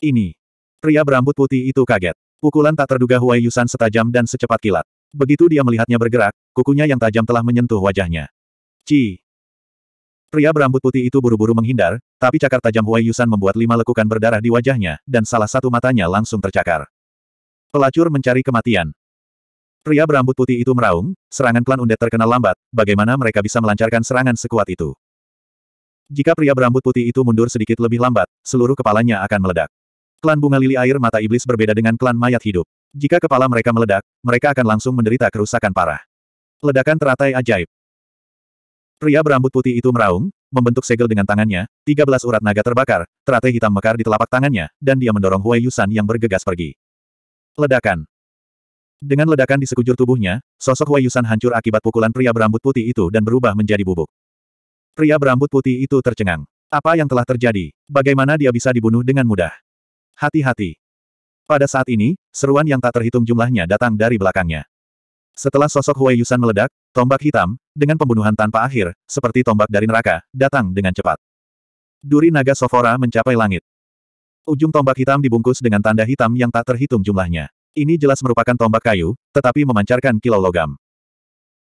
Ini. Pria berambut putih itu kaget. Pukulan tak terduga Huai Yusan setajam dan secepat kilat. Begitu dia melihatnya bergerak, kukunya yang tajam telah menyentuh wajahnya. Ci. Pria berambut putih itu buru-buru menghindar, tapi cakar tajam Huai Yusan membuat lima lekukan berdarah di wajahnya, dan salah satu matanya langsung tercakar. Pelacur mencari kematian. Pria berambut putih itu meraung, serangan klan undet terkenal lambat, bagaimana mereka bisa melancarkan serangan sekuat itu? Jika pria berambut putih itu mundur sedikit lebih lambat, seluruh kepalanya akan meledak. Klan bunga lili air mata iblis berbeda dengan klan mayat hidup. Jika kepala mereka meledak, mereka akan langsung menderita kerusakan parah. Ledakan teratai ajaib. Pria berambut putih itu meraung, membentuk segel dengan tangannya, 13 urat naga terbakar, teratai hitam mekar di telapak tangannya, dan dia mendorong Huai Yusan yang bergegas pergi. Ledakan. Dengan ledakan di sekujur tubuhnya, sosok Huai Yusan hancur akibat pukulan pria berambut putih itu dan berubah menjadi bubuk. Pria berambut putih itu tercengang. Apa yang telah terjadi? Bagaimana dia bisa dibunuh dengan mudah? Hati-hati. Pada saat ini, seruan yang tak terhitung jumlahnya datang dari belakangnya. Setelah sosok Hue Yusan meledak, tombak hitam, dengan pembunuhan tanpa akhir, seperti tombak dari neraka, datang dengan cepat. Duri naga Sofora mencapai langit. Ujung tombak hitam dibungkus dengan tanda hitam yang tak terhitung jumlahnya. Ini jelas merupakan tombak kayu, tetapi memancarkan kilau logam.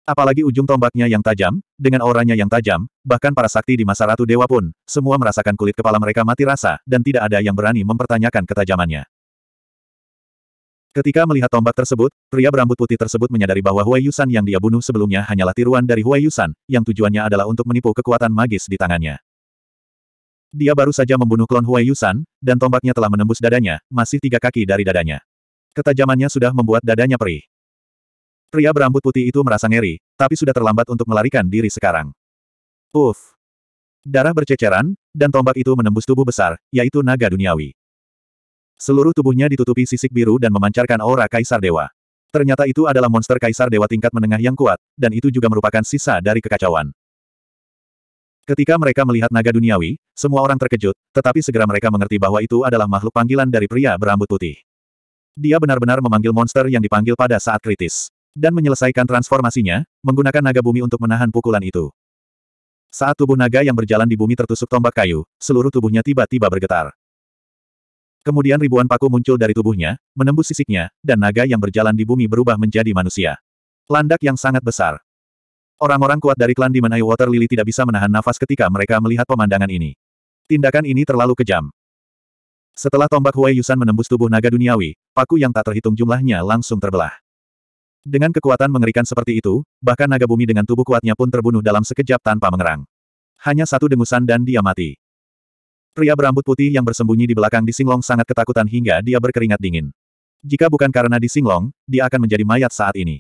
Apalagi ujung tombaknya yang tajam, dengan auranya yang tajam, bahkan para sakti di masa Ratu Dewa pun, semua merasakan kulit kepala mereka mati rasa, dan tidak ada yang berani mempertanyakan ketajamannya. Ketika melihat tombak tersebut, pria berambut putih tersebut menyadari bahwa Huai Yusan yang dia bunuh sebelumnya hanyalah tiruan dari Huai Yusan, yang tujuannya adalah untuk menipu kekuatan magis di tangannya. Dia baru saja membunuh klon Huai Yusan, dan tombaknya telah menembus dadanya, masih tiga kaki dari dadanya. Ketajamannya sudah membuat dadanya perih. Pria berambut putih itu merasa ngeri, tapi sudah terlambat untuk melarikan diri sekarang. Uff! Darah berceceran, dan tombak itu menembus tubuh besar, yaitu naga duniawi. Seluruh tubuhnya ditutupi sisik biru dan memancarkan aura kaisar dewa. Ternyata itu adalah monster kaisar dewa tingkat menengah yang kuat, dan itu juga merupakan sisa dari kekacauan. Ketika mereka melihat naga duniawi, semua orang terkejut, tetapi segera mereka mengerti bahwa itu adalah makhluk panggilan dari pria berambut putih. Dia benar-benar memanggil monster yang dipanggil pada saat kritis dan menyelesaikan transformasinya, menggunakan naga bumi untuk menahan pukulan itu. Saat tubuh naga yang berjalan di bumi tertusuk tombak kayu, seluruh tubuhnya tiba-tiba bergetar. Kemudian ribuan paku muncul dari tubuhnya, menembus sisiknya, dan naga yang berjalan di bumi berubah menjadi manusia. Landak yang sangat besar. Orang-orang kuat dari klan Demon Eye Water Lily tidak bisa menahan nafas ketika mereka melihat pemandangan ini. Tindakan ini terlalu kejam. Setelah tombak Huai menembus tubuh naga duniawi, paku yang tak terhitung jumlahnya langsung terbelah. Dengan kekuatan mengerikan seperti itu, bahkan naga bumi dengan tubuh kuatnya pun terbunuh dalam sekejap tanpa mengerang. Hanya satu dengusan dan dia mati. Pria berambut putih yang bersembunyi di belakang Disinglong sangat ketakutan hingga dia berkeringat dingin. Jika bukan karena Disinglong, dia akan menjadi mayat saat ini.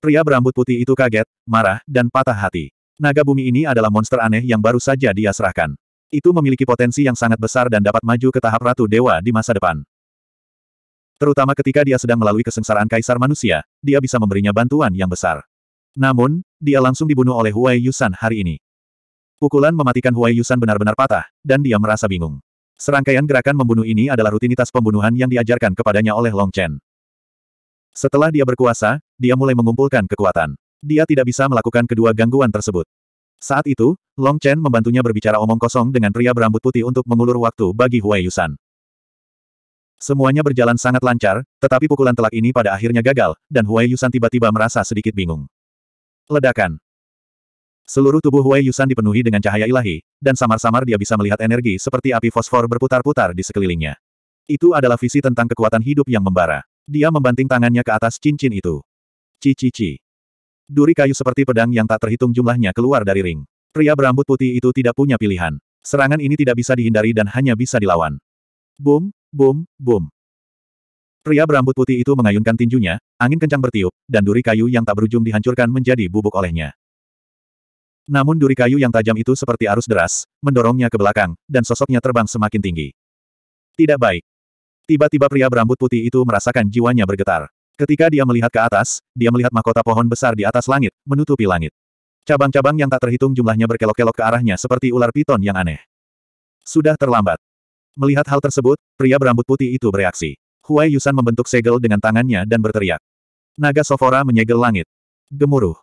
Pria berambut putih itu kaget, marah, dan patah hati. Naga bumi ini adalah monster aneh yang baru saja dia serahkan. Itu memiliki potensi yang sangat besar dan dapat maju ke tahap Ratu Dewa di masa depan. Terutama ketika dia sedang melalui kesengsaraan kaisar manusia, dia bisa memberinya bantuan yang besar. Namun, dia langsung dibunuh oleh Huai Yusan hari ini. Pukulan mematikan Huai Yusan benar-benar patah, dan dia merasa bingung. Serangkaian gerakan membunuh ini adalah rutinitas pembunuhan yang diajarkan kepadanya oleh Long Chen. Setelah dia berkuasa, dia mulai mengumpulkan kekuatan. Dia tidak bisa melakukan kedua gangguan tersebut. Saat itu, Long Chen membantunya berbicara omong kosong dengan pria berambut putih untuk mengulur waktu bagi Huai Yusan. Semuanya berjalan sangat lancar, tetapi pukulan telak ini pada akhirnya gagal, dan Huai Yusan tiba-tiba merasa sedikit bingung. Ledakan. Seluruh tubuh Huai Yusan dipenuhi dengan cahaya ilahi, dan samar-samar dia bisa melihat energi seperti api fosfor berputar-putar di sekelilingnya. Itu adalah visi tentang kekuatan hidup yang membara. Dia membanting tangannya ke atas cincin itu. Cici-ci. Duri kayu seperti pedang yang tak terhitung jumlahnya keluar dari ring. Pria berambut putih itu tidak punya pilihan. Serangan ini tidak bisa dihindari dan hanya bisa dilawan. Boom, Boom, boom. Pria berambut putih itu mengayunkan tinjunya, angin kencang bertiup, dan duri kayu yang tak berujung dihancurkan menjadi bubuk olehnya. Namun duri kayu yang tajam itu seperti arus deras, mendorongnya ke belakang, dan sosoknya terbang semakin tinggi. Tidak baik. Tiba-tiba pria berambut putih itu merasakan jiwanya bergetar. Ketika dia melihat ke atas, dia melihat mahkota pohon besar di atas langit, menutupi langit. Cabang-cabang yang tak terhitung jumlahnya berkelok-kelok ke arahnya seperti ular piton yang aneh. Sudah terlambat. Melihat hal tersebut, pria berambut putih itu bereaksi. Huai Yusan membentuk segel dengan tangannya dan berteriak. Naga Sofora menyegel langit. Gemuruh.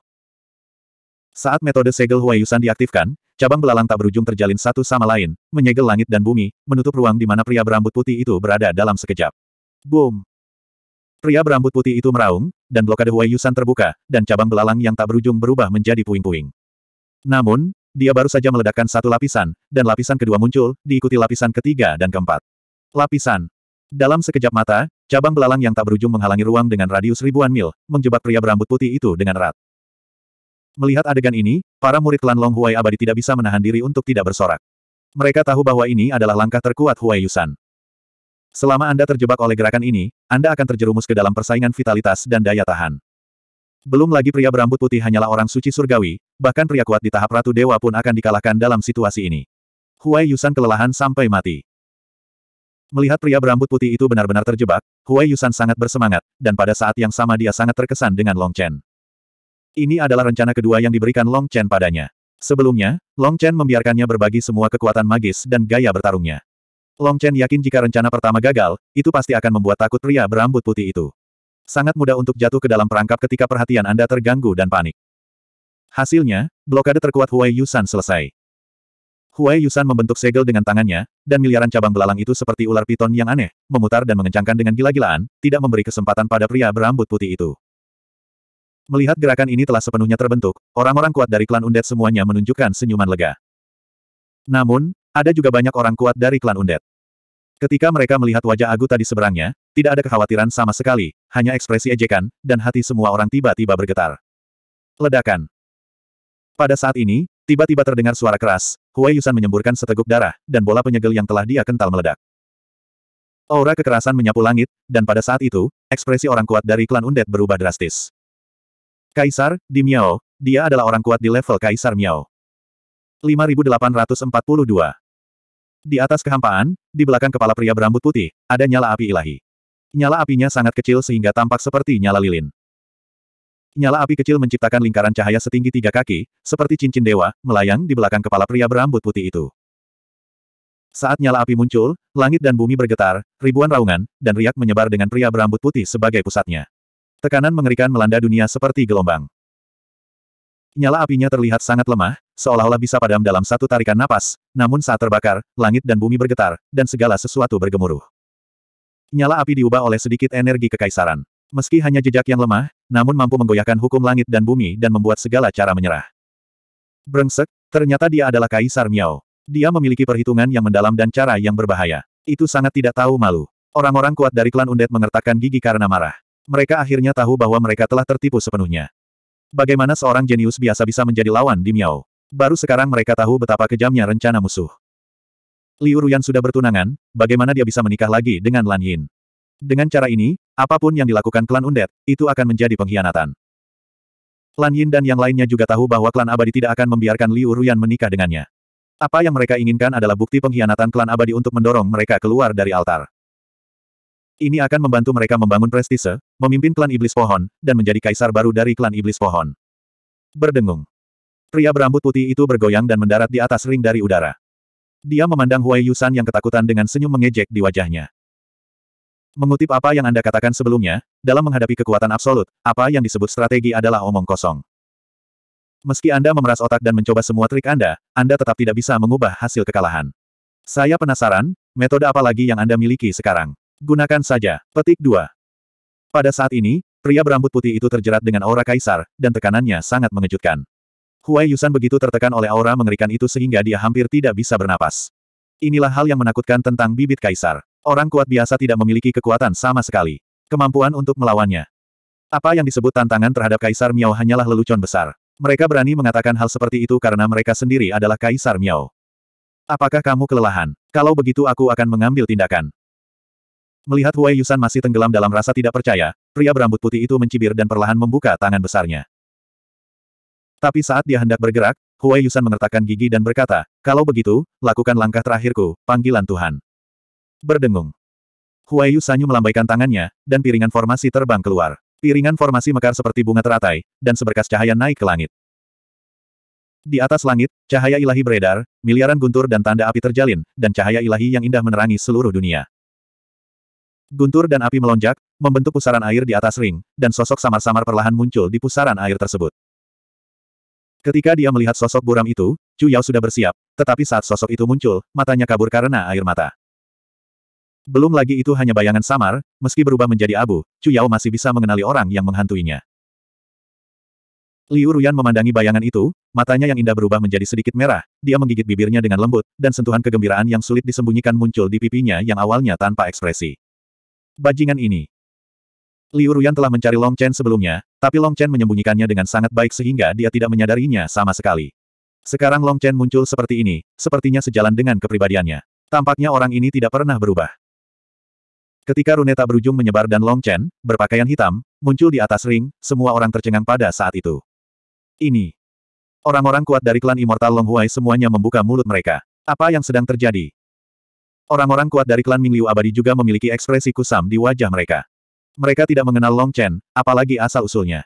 Saat metode segel Huai Yusan diaktifkan, cabang belalang tak berujung terjalin satu sama lain, menyegel langit dan bumi, menutup ruang di mana pria berambut putih itu berada dalam sekejap. Boom! Pria berambut putih itu meraung, dan blokade Huai Yusan terbuka, dan cabang belalang yang tak berujung berubah menjadi puing-puing. Namun, dia baru saja meledakkan satu lapisan, dan lapisan kedua muncul, diikuti lapisan ketiga dan keempat. Lapisan. Dalam sekejap mata, cabang belalang yang tak berujung menghalangi ruang dengan radius ribuan mil, menjebak pria berambut putih itu dengan erat. Melihat adegan ini, para murid klan Long Huai abadi tidak bisa menahan diri untuk tidak bersorak. Mereka tahu bahwa ini adalah langkah terkuat Huai Yusan. Selama Anda terjebak oleh gerakan ini, Anda akan terjerumus ke dalam persaingan vitalitas dan daya tahan. Belum lagi pria berambut putih hanyalah orang suci surgawi, bahkan pria kuat di tahap Ratu Dewa pun akan dikalahkan dalam situasi ini. Huai Yusan kelelahan sampai mati. Melihat pria berambut putih itu benar-benar terjebak, Huai Yusan sangat bersemangat, dan pada saat yang sama dia sangat terkesan dengan Long Chen. Ini adalah rencana kedua yang diberikan Long Chen padanya. Sebelumnya, Long Chen membiarkannya berbagi semua kekuatan magis dan gaya bertarungnya. Long Chen yakin jika rencana pertama gagal, itu pasti akan membuat takut pria berambut putih itu sangat mudah untuk jatuh ke dalam perangkap ketika perhatian Anda terganggu dan panik. Hasilnya, blokade terkuat Huai Yusan selesai. Huai Yusan membentuk segel dengan tangannya, dan miliaran cabang belalang itu seperti ular piton yang aneh, memutar dan mengencangkan dengan gila-gilaan, tidak memberi kesempatan pada pria berambut putih itu. Melihat gerakan ini telah sepenuhnya terbentuk, orang-orang kuat dari klan Undet semuanya menunjukkan senyuman lega. Namun, ada juga banyak orang kuat dari klan Undet. Ketika mereka melihat wajah Aguta di seberangnya, tidak ada kekhawatiran sama sekali, hanya ekspresi ejekan, dan hati semua orang tiba-tiba bergetar. Ledakan. Pada saat ini, tiba-tiba terdengar suara keras, Huai Yusan menyemburkan seteguk darah, dan bola penyegel yang telah dia kental meledak. Aura kekerasan menyapu langit, dan pada saat itu, ekspresi orang kuat dari klan Undet berubah drastis. Kaisar, di Miao, dia adalah orang kuat di level Kaisar Miao. 5842 di atas kehampaan, di belakang kepala pria berambut putih, ada nyala api ilahi. Nyala apinya sangat kecil sehingga tampak seperti nyala lilin. Nyala api kecil menciptakan lingkaran cahaya setinggi tiga kaki, seperti cincin dewa, melayang di belakang kepala pria berambut putih itu. Saat nyala api muncul, langit dan bumi bergetar, ribuan raungan, dan riak menyebar dengan pria berambut putih sebagai pusatnya. Tekanan mengerikan melanda dunia seperti gelombang nyala apinya terlihat sangat lemah, seolah-olah bisa padam dalam satu tarikan napas, namun saat terbakar, langit dan bumi bergetar, dan segala sesuatu bergemuruh. Nyala api diubah oleh sedikit energi kekaisaran. Meski hanya jejak yang lemah, namun mampu menggoyahkan hukum langit dan bumi dan membuat segala cara menyerah. Brengsek, ternyata dia adalah Kaisar Miao. Dia memiliki perhitungan yang mendalam dan cara yang berbahaya. Itu sangat tidak tahu malu. Orang-orang kuat dari klan Undet mengertakkan gigi karena marah. Mereka akhirnya tahu bahwa mereka telah tertipu sepenuhnya. Bagaimana seorang jenius biasa bisa menjadi lawan di Miao? Baru sekarang mereka tahu betapa kejamnya rencana musuh. Liu Ruyan sudah bertunangan, bagaimana dia bisa menikah lagi dengan Lan Yin? Dengan cara ini, apapun yang dilakukan klan Undet, itu akan menjadi pengkhianatan. Lan Yin dan yang lainnya juga tahu bahwa klan abadi tidak akan membiarkan Liu Ruyan menikah dengannya. Apa yang mereka inginkan adalah bukti pengkhianatan klan abadi untuk mendorong mereka keluar dari altar. Ini akan membantu mereka membangun prestise, memimpin klan iblis pohon, dan menjadi kaisar baru dari klan iblis pohon. Berdengung. Pria berambut putih itu bergoyang dan mendarat di atas ring dari udara. Dia memandang Huai Yusan yang ketakutan dengan senyum mengejek di wajahnya. Mengutip apa yang Anda katakan sebelumnya, dalam menghadapi kekuatan absolut, apa yang disebut strategi adalah omong kosong. Meski Anda memeras otak dan mencoba semua trik Anda, Anda tetap tidak bisa mengubah hasil kekalahan. Saya penasaran, metode apa lagi yang Anda miliki sekarang? Gunakan saja. Petik dua. Pada saat ini, pria berambut putih itu terjerat dengan aura kaisar, dan tekanannya sangat mengejutkan. Huai Yusan begitu tertekan oleh aura mengerikan itu sehingga dia hampir tidak bisa bernapas. Inilah hal yang menakutkan tentang bibit kaisar. Orang kuat biasa tidak memiliki kekuatan sama sekali. Kemampuan untuk melawannya. Apa yang disebut tantangan terhadap Kaisar Miao hanyalah lelucon besar. Mereka berani mengatakan hal seperti itu karena mereka sendiri adalah Kaisar Miao. Apakah kamu kelelahan? Kalau begitu aku akan mengambil tindakan. Melihat Huai Yusan masih tenggelam dalam rasa tidak percaya, pria berambut putih itu mencibir dan perlahan membuka tangan besarnya. Tapi saat dia hendak bergerak, Huai Yusan mengertakkan gigi dan berkata, kalau begitu, lakukan langkah terakhirku, panggilan Tuhan. Berdengung. Huai Yusanyu melambaikan tangannya, dan piringan formasi terbang keluar. Piringan formasi mekar seperti bunga teratai, dan seberkas cahaya naik ke langit. Di atas langit, cahaya ilahi beredar, miliaran guntur dan tanda api terjalin, dan cahaya ilahi yang indah menerangi seluruh dunia. Guntur dan api melonjak, membentuk pusaran air di atas ring, dan sosok samar-samar perlahan muncul di pusaran air tersebut. Ketika dia melihat sosok buram itu, Chu Yao sudah bersiap, tetapi saat sosok itu muncul, matanya kabur karena air mata. Belum lagi itu hanya bayangan samar, meski berubah menjadi abu, Chu Yao masih bisa mengenali orang yang menghantuinya. Liu Ruyan memandangi bayangan itu, matanya yang indah berubah menjadi sedikit merah, dia menggigit bibirnya dengan lembut, dan sentuhan kegembiraan yang sulit disembunyikan muncul di pipinya yang awalnya tanpa ekspresi. Bajingan ini. Liu Ruyan telah mencari Long Chen sebelumnya, tapi Long Chen menyembunyikannya dengan sangat baik sehingga dia tidak menyadarinya sama sekali. Sekarang Long Chen muncul seperti ini, sepertinya sejalan dengan kepribadiannya. Tampaknya orang ini tidak pernah berubah. Ketika runeta berujung menyebar dan Long Chen, berpakaian hitam, muncul di atas ring, semua orang tercengang pada saat itu. Ini. Orang-orang kuat dari klan Immortal Long Huai semuanya membuka mulut mereka. Apa yang sedang terjadi? Orang-orang kuat dari klan Mingliu abadi juga memiliki ekspresi kusam di wajah mereka. Mereka tidak mengenal Long Chen, apalagi asal-usulnya.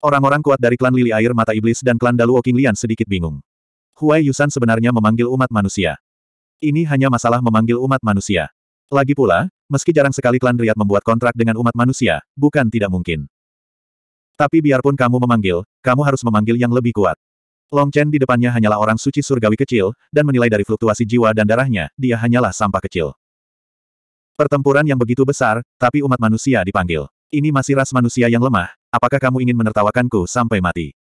Orang-orang kuat dari klan Lili Air Mata Iblis dan klan Daluo Qinglian sedikit bingung. Huai Yusan sebenarnya memanggil umat manusia. Ini hanya masalah memanggil umat manusia. Lagi pula, meski jarang sekali klan Riyad membuat kontrak dengan umat manusia, bukan tidak mungkin. Tapi biarpun kamu memanggil, kamu harus memanggil yang lebih kuat. Long Chen di depannya hanyalah orang suci surgawi kecil, dan menilai dari fluktuasi jiwa dan darahnya, dia hanyalah sampah kecil. Pertempuran yang begitu besar, tapi umat manusia dipanggil. Ini masih ras manusia yang lemah, apakah kamu ingin menertawakanku sampai mati?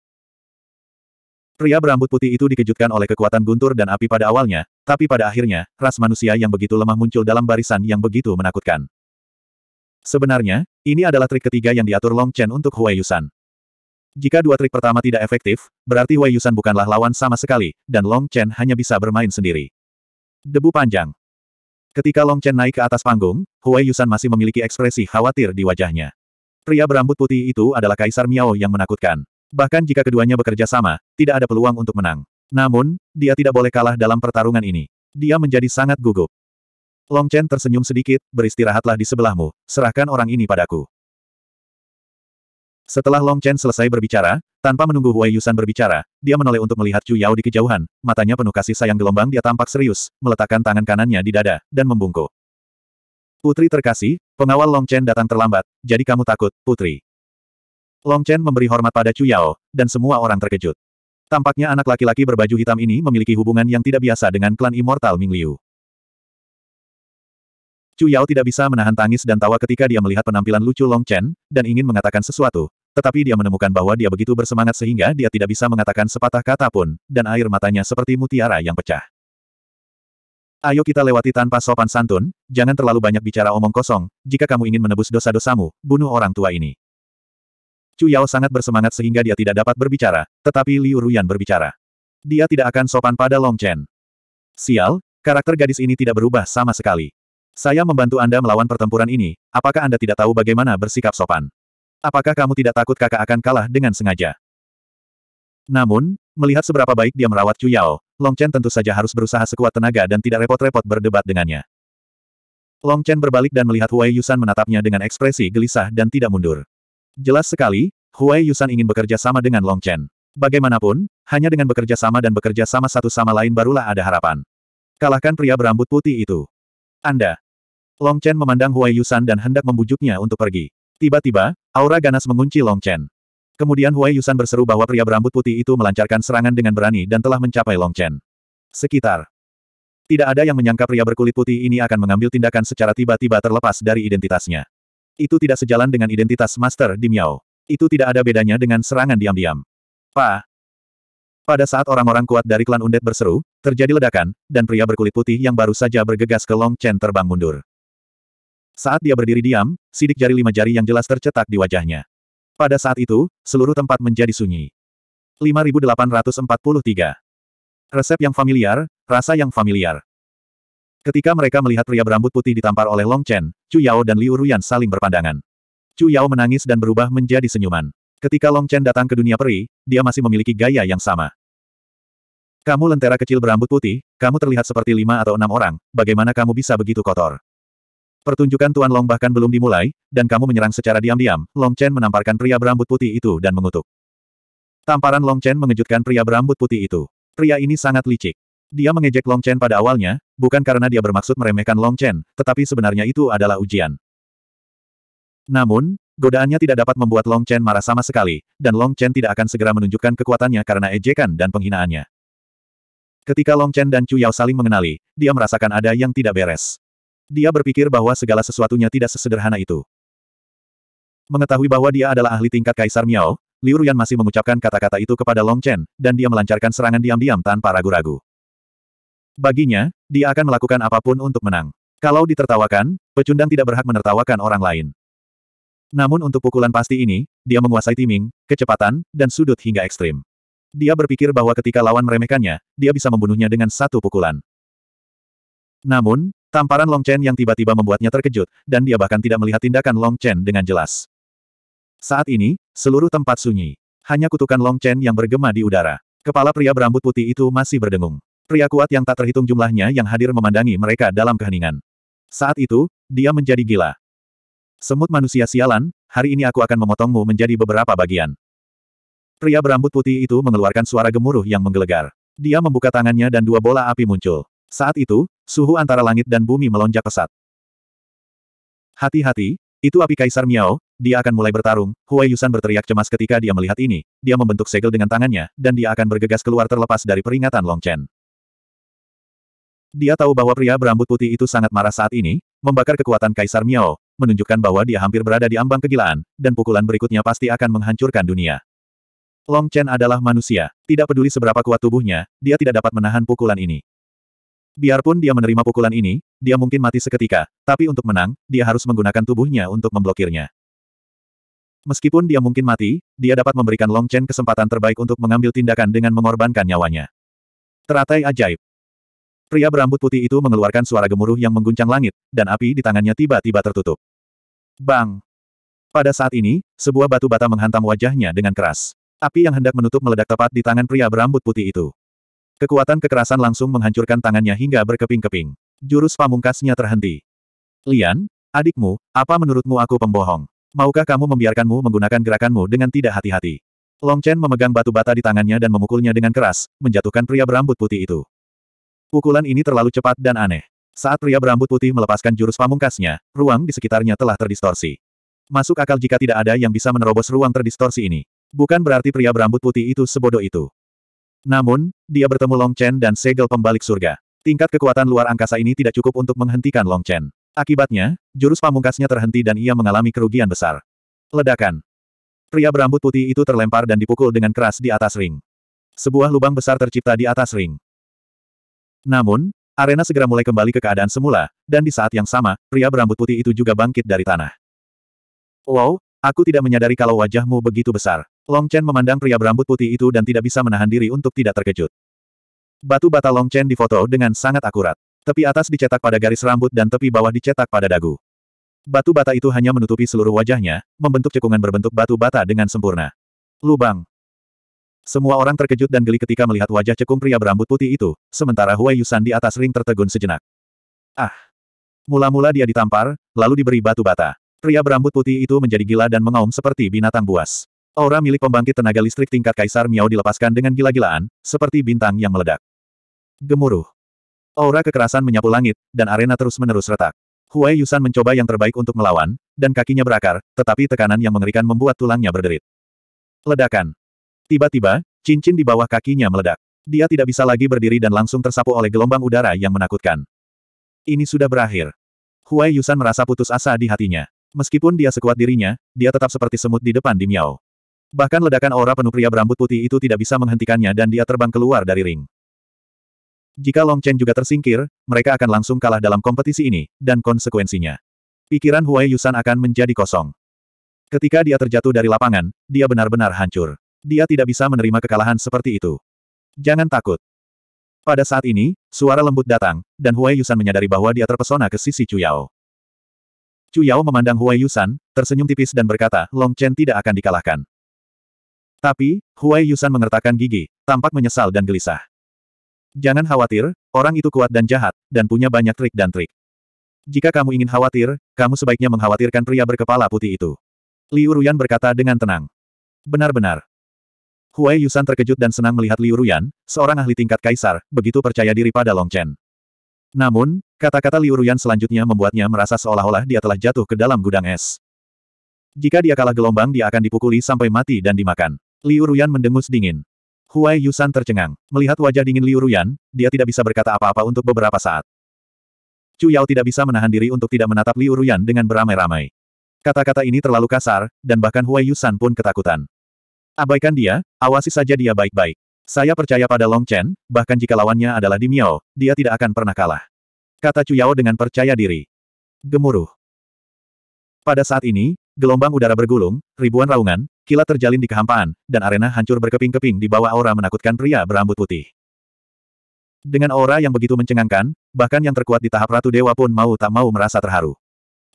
Pria berambut putih itu dikejutkan oleh kekuatan guntur dan api pada awalnya, tapi pada akhirnya, ras manusia yang begitu lemah muncul dalam barisan yang begitu menakutkan. Sebenarnya, ini adalah trik ketiga yang diatur Long Chen untuk Huayusan. Yusan. Jika dua trik pertama tidak efektif, berarti Wei Yusan bukanlah lawan sama sekali, dan Long Chen hanya bisa bermain sendiri. Debu panjang. Ketika Long Chen naik ke atas panggung, Wei Yusan masih memiliki ekspresi khawatir di wajahnya. Pria berambut putih itu adalah Kaisar Miao yang menakutkan. Bahkan jika keduanya bekerja sama, tidak ada peluang untuk menang. Namun, dia tidak boleh kalah dalam pertarungan ini. Dia menjadi sangat gugup. Long Chen tersenyum sedikit, beristirahatlah di sebelahmu, serahkan orang ini padaku. Setelah Long Chen selesai berbicara, tanpa menunggu Wei Yusan berbicara, dia menoleh untuk melihat Chu Yao di kejauhan, matanya penuh kasih sayang gelombang dia tampak serius, meletakkan tangan kanannya di dada, dan membungkuk. Putri terkasih, pengawal Long Chen datang terlambat, jadi kamu takut, putri. Long Chen memberi hormat pada Chu Yao, dan semua orang terkejut. Tampaknya anak laki-laki berbaju hitam ini memiliki hubungan yang tidak biasa dengan klan Immortal Ming Liu. Chu Yao tidak bisa menahan tangis dan tawa ketika dia melihat penampilan lucu Long Chen, dan ingin mengatakan sesuatu. Tetapi dia menemukan bahwa dia begitu bersemangat sehingga dia tidak bisa mengatakan sepatah kata pun, dan air matanya seperti mutiara yang pecah. Ayo kita lewati tanpa sopan santun, jangan terlalu banyak bicara omong kosong, jika kamu ingin menebus dosa-dosamu, bunuh orang tua ini. Chu Yao sangat bersemangat sehingga dia tidak dapat berbicara, tetapi Liu Ruyan berbicara. Dia tidak akan sopan pada Long Chen. Sial, karakter gadis ini tidak berubah sama sekali. Saya membantu Anda melawan pertempuran ini, apakah Anda tidak tahu bagaimana bersikap sopan? Apakah kamu tidak takut kakak akan kalah dengan sengaja? Namun, melihat seberapa baik dia merawat Chu Yao, Long Chen tentu saja harus berusaha sekuat tenaga dan tidak repot-repot berdebat dengannya. Long Chen berbalik dan melihat Huai Yusan menatapnya dengan ekspresi gelisah dan tidak mundur. Jelas sekali, Huai Yusan ingin bekerja sama dengan Long Chen. Bagaimanapun, hanya dengan bekerja sama dan bekerja sama satu sama lain barulah ada harapan. Kalahkan pria berambut putih itu. Anda, Long Chen memandang Huai Yusan dan hendak membujuknya untuk pergi. Tiba-tiba, aura ganas mengunci Long Chen. Kemudian Huai Yusan berseru bahwa pria berambut putih itu melancarkan serangan dengan berani dan telah mencapai Long Chen. Sekitar. Tidak ada yang menyangka pria berkulit putih ini akan mengambil tindakan secara tiba-tiba terlepas dari identitasnya. Itu tidak sejalan dengan identitas Master di Miao. Itu tidak ada bedanya dengan serangan diam-diam. Pa. Pada saat orang-orang kuat dari klan Undet berseru, terjadi ledakan, dan pria berkulit putih yang baru saja bergegas ke Long Chen terbang mundur. Saat dia berdiri diam, sidik jari lima jari yang jelas tercetak di wajahnya. Pada saat itu, seluruh tempat menjadi sunyi. 5843. Resep yang familiar, rasa yang familiar. Ketika mereka melihat pria berambut putih ditampar oleh Long Chen, Chu Yao dan Liu Ruyan saling berpandangan. Chu Yao menangis dan berubah menjadi senyuman. Ketika Long Chen datang ke dunia peri, dia masih memiliki gaya yang sama. Kamu lentera kecil berambut putih, kamu terlihat seperti lima atau enam orang, bagaimana kamu bisa begitu kotor? Pertunjukan Tuan Long bahkan belum dimulai, dan kamu menyerang secara diam-diam, Long Chen menamparkan pria berambut putih itu dan mengutuk. Tamparan Long Chen mengejutkan pria berambut putih itu. Pria ini sangat licik. Dia mengejek Long Chen pada awalnya, bukan karena dia bermaksud meremehkan Long Chen, tetapi sebenarnya itu adalah ujian. Namun, godaannya tidak dapat membuat Long Chen marah sama sekali, dan Long Chen tidak akan segera menunjukkan kekuatannya karena ejekan dan penghinaannya. Ketika Long Chen dan Chu Yao saling mengenali, dia merasakan ada yang tidak beres dia berpikir bahwa segala sesuatunya tidak sesederhana itu. Mengetahui bahwa dia adalah ahli tingkat Kaisar Miao, Liu Ruyan masih mengucapkan kata-kata itu kepada Long Chen, dan dia melancarkan serangan diam-diam tanpa ragu-ragu. Baginya, dia akan melakukan apapun untuk menang. Kalau ditertawakan, pecundang tidak berhak menertawakan orang lain. Namun untuk pukulan pasti ini, dia menguasai timing, kecepatan, dan sudut hingga ekstrim. Dia berpikir bahwa ketika lawan meremehkannya, dia bisa membunuhnya dengan satu pukulan. Namun, Tamparan Long Chen yang tiba-tiba membuatnya terkejut, dan dia bahkan tidak melihat tindakan Long Chen dengan jelas. Saat ini, seluruh tempat sunyi. Hanya kutukan Long Chen yang bergema di udara. Kepala pria berambut putih itu masih berdengung. Pria kuat yang tak terhitung jumlahnya yang hadir memandangi mereka dalam keheningan. Saat itu, dia menjadi gila. Semut manusia sialan, hari ini aku akan memotongmu menjadi beberapa bagian. Pria berambut putih itu mengeluarkan suara gemuruh yang menggelegar. Dia membuka tangannya dan dua bola api muncul. Saat itu, suhu antara langit dan bumi melonjak pesat. Hati-hati, itu api Kaisar Miao, dia akan mulai bertarung, Huai Yusan berteriak cemas ketika dia melihat ini, dia membentuk segel dengan tangannya, dan dia akan bergegas keluar terlepas dari peringatan Long Chen. Dia tahu bahwa pria berambut putih itu sangat marah saat ini, membakar kekuatan Kaisar Miao, menunjukkan bahwa dia hampir berada di ambang kegilaan, dan pukulan berikutnya pasti akan menghancurkan dunia. Long Chen adalah manusia, tidak peduli seberapa kuat tubuhnya, dia tidak dapat menahan pukulan ini. Biarpun dia menerima pukulan ini, dia mungkin mati seketika, tapi untuk menang, dia harus menggunakan tubuhnya untuk memblokirnya. Meskipun dia mungkin mati, dia dapat memberikan Long Chen kesempatan terbaik untuk mengambil tindakan dengan mengorbankan nyawanya. Teratai ajaib. Pria berambut putih itu mengeluarkan suara gemuruh yang mengguncang langit, dan api di tangannya tiba-tiba tertutup. Bang! Pada saat ini, sebuah batu bata menghantam wajahnya dengan keras. Api yang hendak menutup meledak tepat di tangan pria berambut putih itu. Kekuatan kekerasan langsung menghancurkan tangannya hingga berkeping-keping. Jurus pamungkasnya terhenti. Lian, adikmu, apa menurutmu aku pembohong? Maukah kamu membiarkanmu menggunakan gerakanmu dengan tidak hati-hati? Long Chen memegang batu bata di tangannya dan memukulnya dengan keras, menjatuhkan pria berambut putih itu. Pukulan ini terlalu cepat dan aneh. Saat pria berambut putih melepaskan jurus pamungkasnya, ruang di sekitarnya telah terdistorsi. Masuk akal jika tidak ada yang bisa menerobos ruang terdistorsi ini. Bukan berarti pria berambut putih itu sebodoh itu. Namun, dia bertemu Long Chen dan segel pembalik surga. Tingkat kekuatan luar angkasa ini tidak cukup untuk menghentikan Long Chen. Akibatnya, jurus pamungkasnya terhenti dan ia mengalami kerugian besar. Ledakan. Pria berambut putih itu terlempar dan dipukul dengan keras di atas ring. Sebuah lubang besar tercipta di atas ring. Namun, arena segera mulai kembali ke keadaan semula, dan di saat yang sama, pria berambut putih itu juga bangkit dari tanah. Wow, aku tidak menyadari kalau wajahmu begitu besar. Long Chen memandang pria berambut putih itu dan tidak bisa menahan diri untuk tidak terkejut. Batu bata Long Chen difoto dengan sangat akurat. Tepi atas dicetak pada garis rambut dan tepi bawah dicetak pada dagu. Batu bata itu hanya menutupi seluruh wajahnya, membentuk cekungan berbentuk batu bata dengan sempurna. Lubang. Semua orang terkejut dan geli ketika melihat wajah cekung pria berambut putih itu, sementara Huai Yusan di atas ring tertegun sejenak. Ah! Mula-mula dia ditampar, lalu diberi batu bata. Pria berambut putih itu menjadi gila dan mengaum seperti binatang buas. Aura milik pembangkit tenaga listrik tingkat Kaisar Miao dilepaskan dengan gila-gilaan, seperti bintang yang meledak. Gemuruh. Aura kekerasan menyapu langit, dan arena terus-menerus retak. Huai Yusan mencoba yang terbaik untuk melawan, dan kakinya berakar, tetapi tekanan yang mengerikan membuat tulangnya berderit. Ledakan. Tiba-tiba, cincin di bawah kakinya meledak. Dia tidak bisa lagi berdiri dan langsung tersapu oleh gelombang udara yang menakutkan. Ini sudah berakhir. Huai Yusan merasa putus asa di hatinya. Meskipun dia sekuat dirinya, dia tetap seperti semut di depan di Miao. Bahkan ledakan aura penuh pria berambut putih itu tidak bisa menghentikannya dan dia terbang keluar dari ring. Jika Long Chen juga tersingkir, mereka akan langsung kalah dalam kompetisi ini, dan konsekuensinya. Pikiran Huai Yusan akan menjadi kosong. Ketika dia terjatuh dari lapangan, dia benar-benar hancur. Dia tidak bisa menerima kekalahan seperti itu. Jangan takut. Pada saat ini, suara lembut datang, dan Huai Yusan menyadari bahwa dia terpesona ke sisi Chu Yao. Chu Yao memandang Huai Yusan, tersenyum tipis dan berkata, Long Chen tidak akan dikalahkan. Tapi, Huai Yusan mengertakkan gigi, tampak menyesal dan gelisah. Jangan khawatir, orang itu kuat dan jahat, dan punya banyak trik dan trik. Jika kamu ingin khawatir, kamu sebaiknya mengkhawatirkan pria berkepala putih itu. Liu Ruyan berkata dengan tenang. Benar-benar. Huai Yusan terkejut dan senang melihat Liu Ruyan, seorang ahli tingkat kaisar, begitu percaya diri pada Long Chen. Namun, kata-kata Liu Ruyan selanjutnya membuatnya merasa seolah-olah dia telah jatuh ke dalam gudang es. Jika dia kalah gelombang dia akan dipukuli sampai mati dan dimakan. Liu Ruyan mendengus dingin. Huai Yusan tercengang. Melihat wajah dingin Liu Ruyan, dia tidak bisa berkata apa-apa untuk beberapa saat. Chu Yao tidak bisa menahan diri untuk tidak menatap Liu Ruyan dengan beramai-ramai. Kata-kata ini terlalu kasar, dan bahkan Huai Yusan pun ketakutan. Abaikan dia, awasi saja dia baik-baik. Saya percaya pada Long Chen, bahkan jika lawannya adalah Di Miao, dia tidak akan pernah kalah. Kata Chu Yao dengan percaya diri. Gemuruh. Pada saat ini, gelombang udara bergulung, ribuan raungan, kilat terjalin di kehampaan, dan arena hancur berkeping-keping di bawah aura menakutkan pria berambut putih. Dengan aura yang begitu mencengangkan, bahkan yang terkuat di tahap Ratu Dewa pun mau tak mau merasa terharu.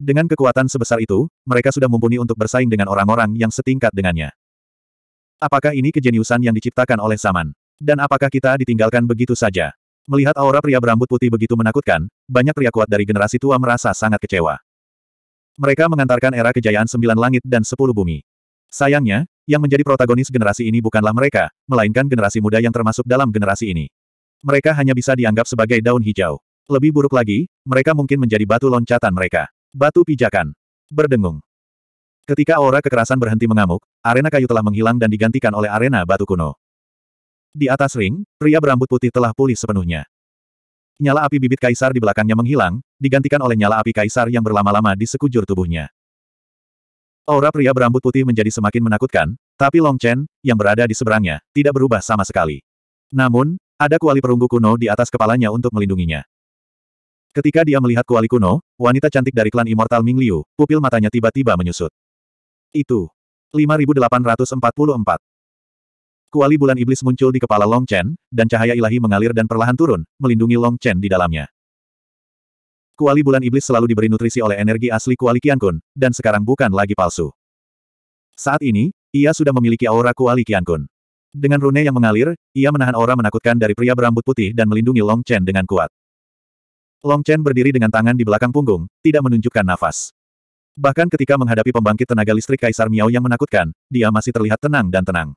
Dengan kekuatan sebesar itu, mereka sudah mumpuni untuk bersaing dengan orang-orang yang setingkat dengannya. Apakah ini kejeniusan yang diciptakan oleh Saman? Dan apakah kita ditinggalkan begitu saja? Melihat aura pria berambut putih begitu menakutkan, banyak pria kuat dari generasi tua merasa sangat kecewa. Mereka mengantarkan era kejayaan sembilan langit dan sepuluh bumi. Sayangnya, yang menjadi protagonis generasi ini bukanlah mereka, melainkan generasi muda yang termasuk dalam generasi ini. Mereka hanya bisa dianggap sebagai daun hijau. Lebih buruk lagi, mereka mungkin menjadi batu loncatan mereka. Batu pijakan. Berdengung. Ketika aura kekerasan berhenti mengamuk, arena kayu telah menghilang dan digantikan oleh arena batu kuno. Di atas ring, pria berambut putih telah pulih sepenuhnya. Nyala api bibit kaisar di belakangnya menghilang, digantikan oleh nyala api kaisar yang berlama-lama di sekujur tubuhnya. Aura pria berambut putih menjadi semakin menakutkan, tapi Long Chen, yang berada di seberangnya, tidak berubah sama sekali. Namun, ada kuali perunggu kuno di atas kepalanya untuk melindunginya. Ketika dia melihat kuali kuno, wanita cantik dari klan Immortal Ming Liu, pupil matanya tiba-tiba menyusut. Itu. 5844. Kuali bulan iblis muncul di kepala Long Chen, dan cahaya ilahi mengalir dan perlahan turun, melindungi Long Chen di dalamnya. Kuali bulan iblis selalu diberi nutrisi oleh energi asli kuali Qiankun, dan sekarang bukan lagi palsu. Saat ini, ia sudah memiliki aura kuali Qiankun. Dengan rune yang mengalir, ia menahan aura menakutkan dari pria berambut putih dan melindungi Long Chen dengan kuat. Long Chen berdiri dengan tangan di belakang punggung, tidak menunjukkan nafas. Bahkan ketika menghadapi pembangkit tenaga listrik Kaisar Miao yang menakutkan, dia masih terlihat tenang dan tenang.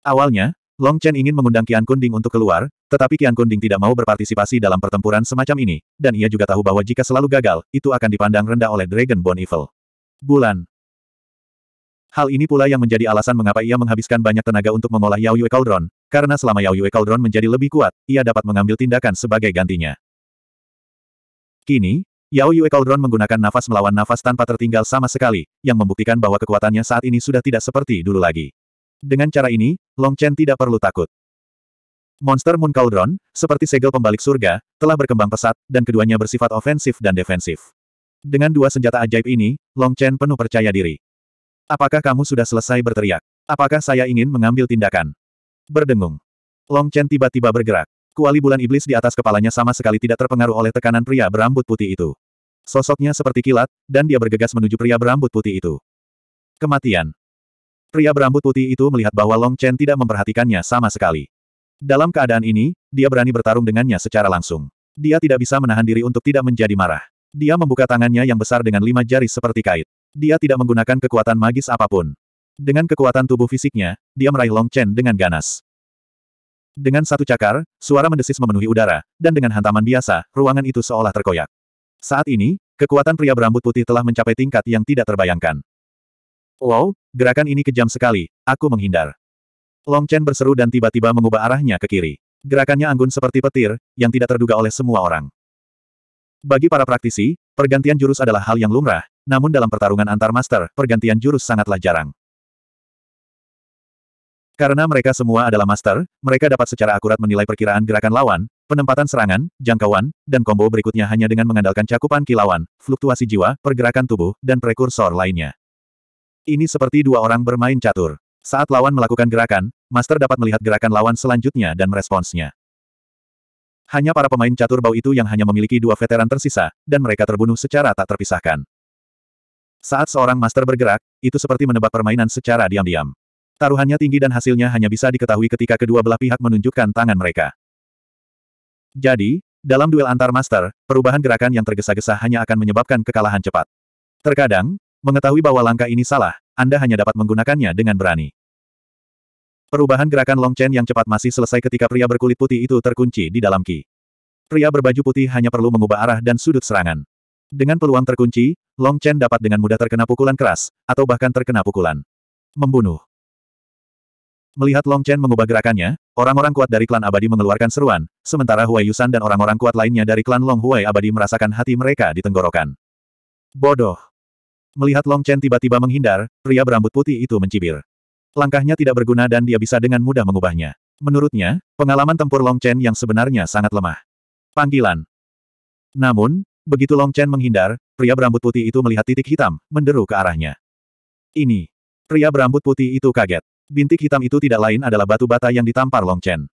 Awalnya, Long Chen ingin mengundang Kian Kunding untuk keluar, tetapi Kian Kunding tidak mau berpartisipasi dalam pertempuran semacam ini, dan ia juga tahu bahwa jika selalu gagal, itu akan dipandang rendah oleh Dragon Bone Evil. Bulan. Hal ini pula yang menjadi alasan mengapa ia menghabiskan banyak tenaga untuk mengolah Yao Yue Cauldron, karena selama Yao Yue Cauldron menjadi lebih kuat, ia dapat mengambil tindakan sebagai gantinya. Kini, Yao Yue Cauldron menggunakan nafas melawan nafas tanpa tertinggal sama sekali, yang membuktikan bahwa kekuatannya saat ini sudah tidak seperti dulu lagi. Dengan cara ini, Long Chen tidak perlu takut. Monster Moon Cauldron, seperti segel pembalik surga, telah berkembang pesat, dan keduanya bersifat ofensif dan defensif. Dengan dua senjata ajaib ini, Long Chen penuh percaya diri. Apakah kamu sudah selesai berteriak? Apakah saya ingin mengambil tindakan? Berdengung. Long Chen tiba-tiba bergerak. Kuali bulan iblis di atas kepalanya sama sekali tidak terpengaruh oleh tekanan pria berambut putih itu. Sosoknya seperti kilat, dan dia bergegas menuju pria berambut putih itu. Kematian. Pria berambut putih itu melihat bahwa Long Chen tidak memperhatikannya sama sekali. Dalam keadaan ini, dia berani bertarung dengannya secara langsung. Dia tidak bisa menahan diri untuk tidak menjadi marah. Dia membuka tangannya yang besar dengan lima jari seperti kait. Dia tidak menggunakan kekuatan magis apapun. Dengan kekuatan tubuh fisiknya, dia meraih Long Chen dengan ganas. Dengan satu cakar, suara mendesis memenuhi udara, dan dengan hantaman biasa, ruangan itu seolah terkoyak. Saat ini, kekuatan pria berambut putih telah mencapai tingkat yang tidak terbayangkan. Wow, gerakan ini kejam sekali, aku menghindar. Long Chen berseru dan tiba-tiba mengubah arahnya ke kiri. Gerakannya anggun seperti petir, yang tidak terduga oleh semua orang. Bagi para praktisi, pergantian jurus adalah hal yang lumrah, namun dalam pertarungan antar master, pergantian jurus sangatlah jarang. Karena mereka semua adalah master, mereka dapat secara akurat menilai perkiraan gerakan lawan, penempatan serangan, jangkauan, dan combo berikutnya hanya dengan mengandalkan cakupan kilauan, fluktuasi jiwa, pergerakan tubuh, dan prekursor lainnya. Ini seperti dua orang bermain catur. Saat lawan melakukan gerakan, Master dapat melihat gerakan lawan selanjutnya dan meresponsnya. Hanya para pemain catur bau itu yang hanya memiliki dua veteran tersisa, dan mereka terbunuh secara tak terpisahkan. Saat seorang Master bergerak, itu seperti menebak permainan secara diam-diam. Taruhannya tinggi dan hasilnya hanya bisa diketahui ketika kedua belah pihak menunjukkan tangan mereka. Jadi, dalam duel antar Master, perubahan gerakan yang tergesa-gesa hanya akan menyebabkan kekalahan cepat. Terkadang, Mengetahui bahwa langkah ini salah, Anda hanya dapat menggunakannya dengan berani. Perubahan gerakan Long Chen yang cepat masih selesai ketika pria berkulit putih itu terkunci di dalam Qi. Pria berbaju putih hanya perlu mengubah arah dan sudut serangan. Dengan peluang terkunci, Long Chen dapat dengan mudah terkena pukulan keras, atau bahkan terkena pukulan. Membunuh. Melihat Long Chen mengubah gerakannya, orang-orang kuat dari klan abadi mengeluarkan seruan, sementara Huai Yusan dan orang-orang kuat lainnya dari klan Long Huai abadi merasakan hati mereka ditenggorokan. Bodoh. Melihat Long Chen tiba-tiba menghindar, pria berambut putih itu mencibir. Langkahnya tidak berguna dan dia bisa dengan mudah mengubahnya. Menurutnya, pengalaman tempur Long Chen yang sebenarnya sangat lemah. Panggilan. Namun, begitu Long Chen menghindar, pria berambut putih itu melihat titik hitam, menderu ke arahnya. Ini. Pria berambut putih itu kaget. Bintik hitam itu tidak lain adalah batu bata yang ditampar Long Chen.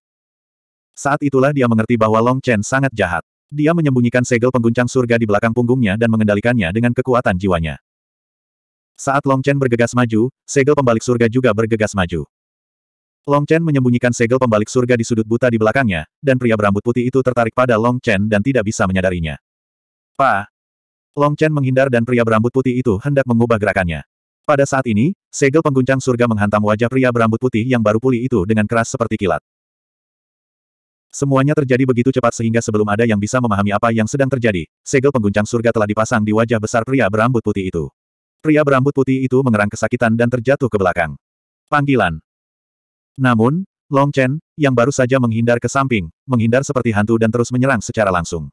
Saat itulah dia mengerti bahwa Long Chen sangat jahat. Dia menyembunyikan segel pengguncang surga di belakang punggungnya dan mengendalikannya dengan kekuatan jiwanya. Saat Long Chen bergegas maju, segel pembalik surga juga bergegas maju. Long Chen menyembunyikan segel pembalik surga di sudut buta di belakangnya, dan pria berambut putih itu tertarik pada Long Chen dan tidak bisa menyadarinya. Pa! Long Chen menghindar dan pria berambut putih itu hendak mengubah gerakannya. Pada saat ini, segel pengguncang surga menghantam wajah pria berambut putih yang baru pulih itu dengan keras seperti kilat. Semuanya terjadi begitu cepat sehingga sebelum ada yang bisa memahami apa yang sedang terjadi, segel pengguncang surga telah dipasang di wajah besar pria berambut putih itu. Pria berambut putih itu mengerang kesakitan dan terjatuh ke belakang. Panggilan. Namun, Long Chen, yang baru saja menghindar ke samping, menghindar seperti hantu dan terus menyerang secara langsung.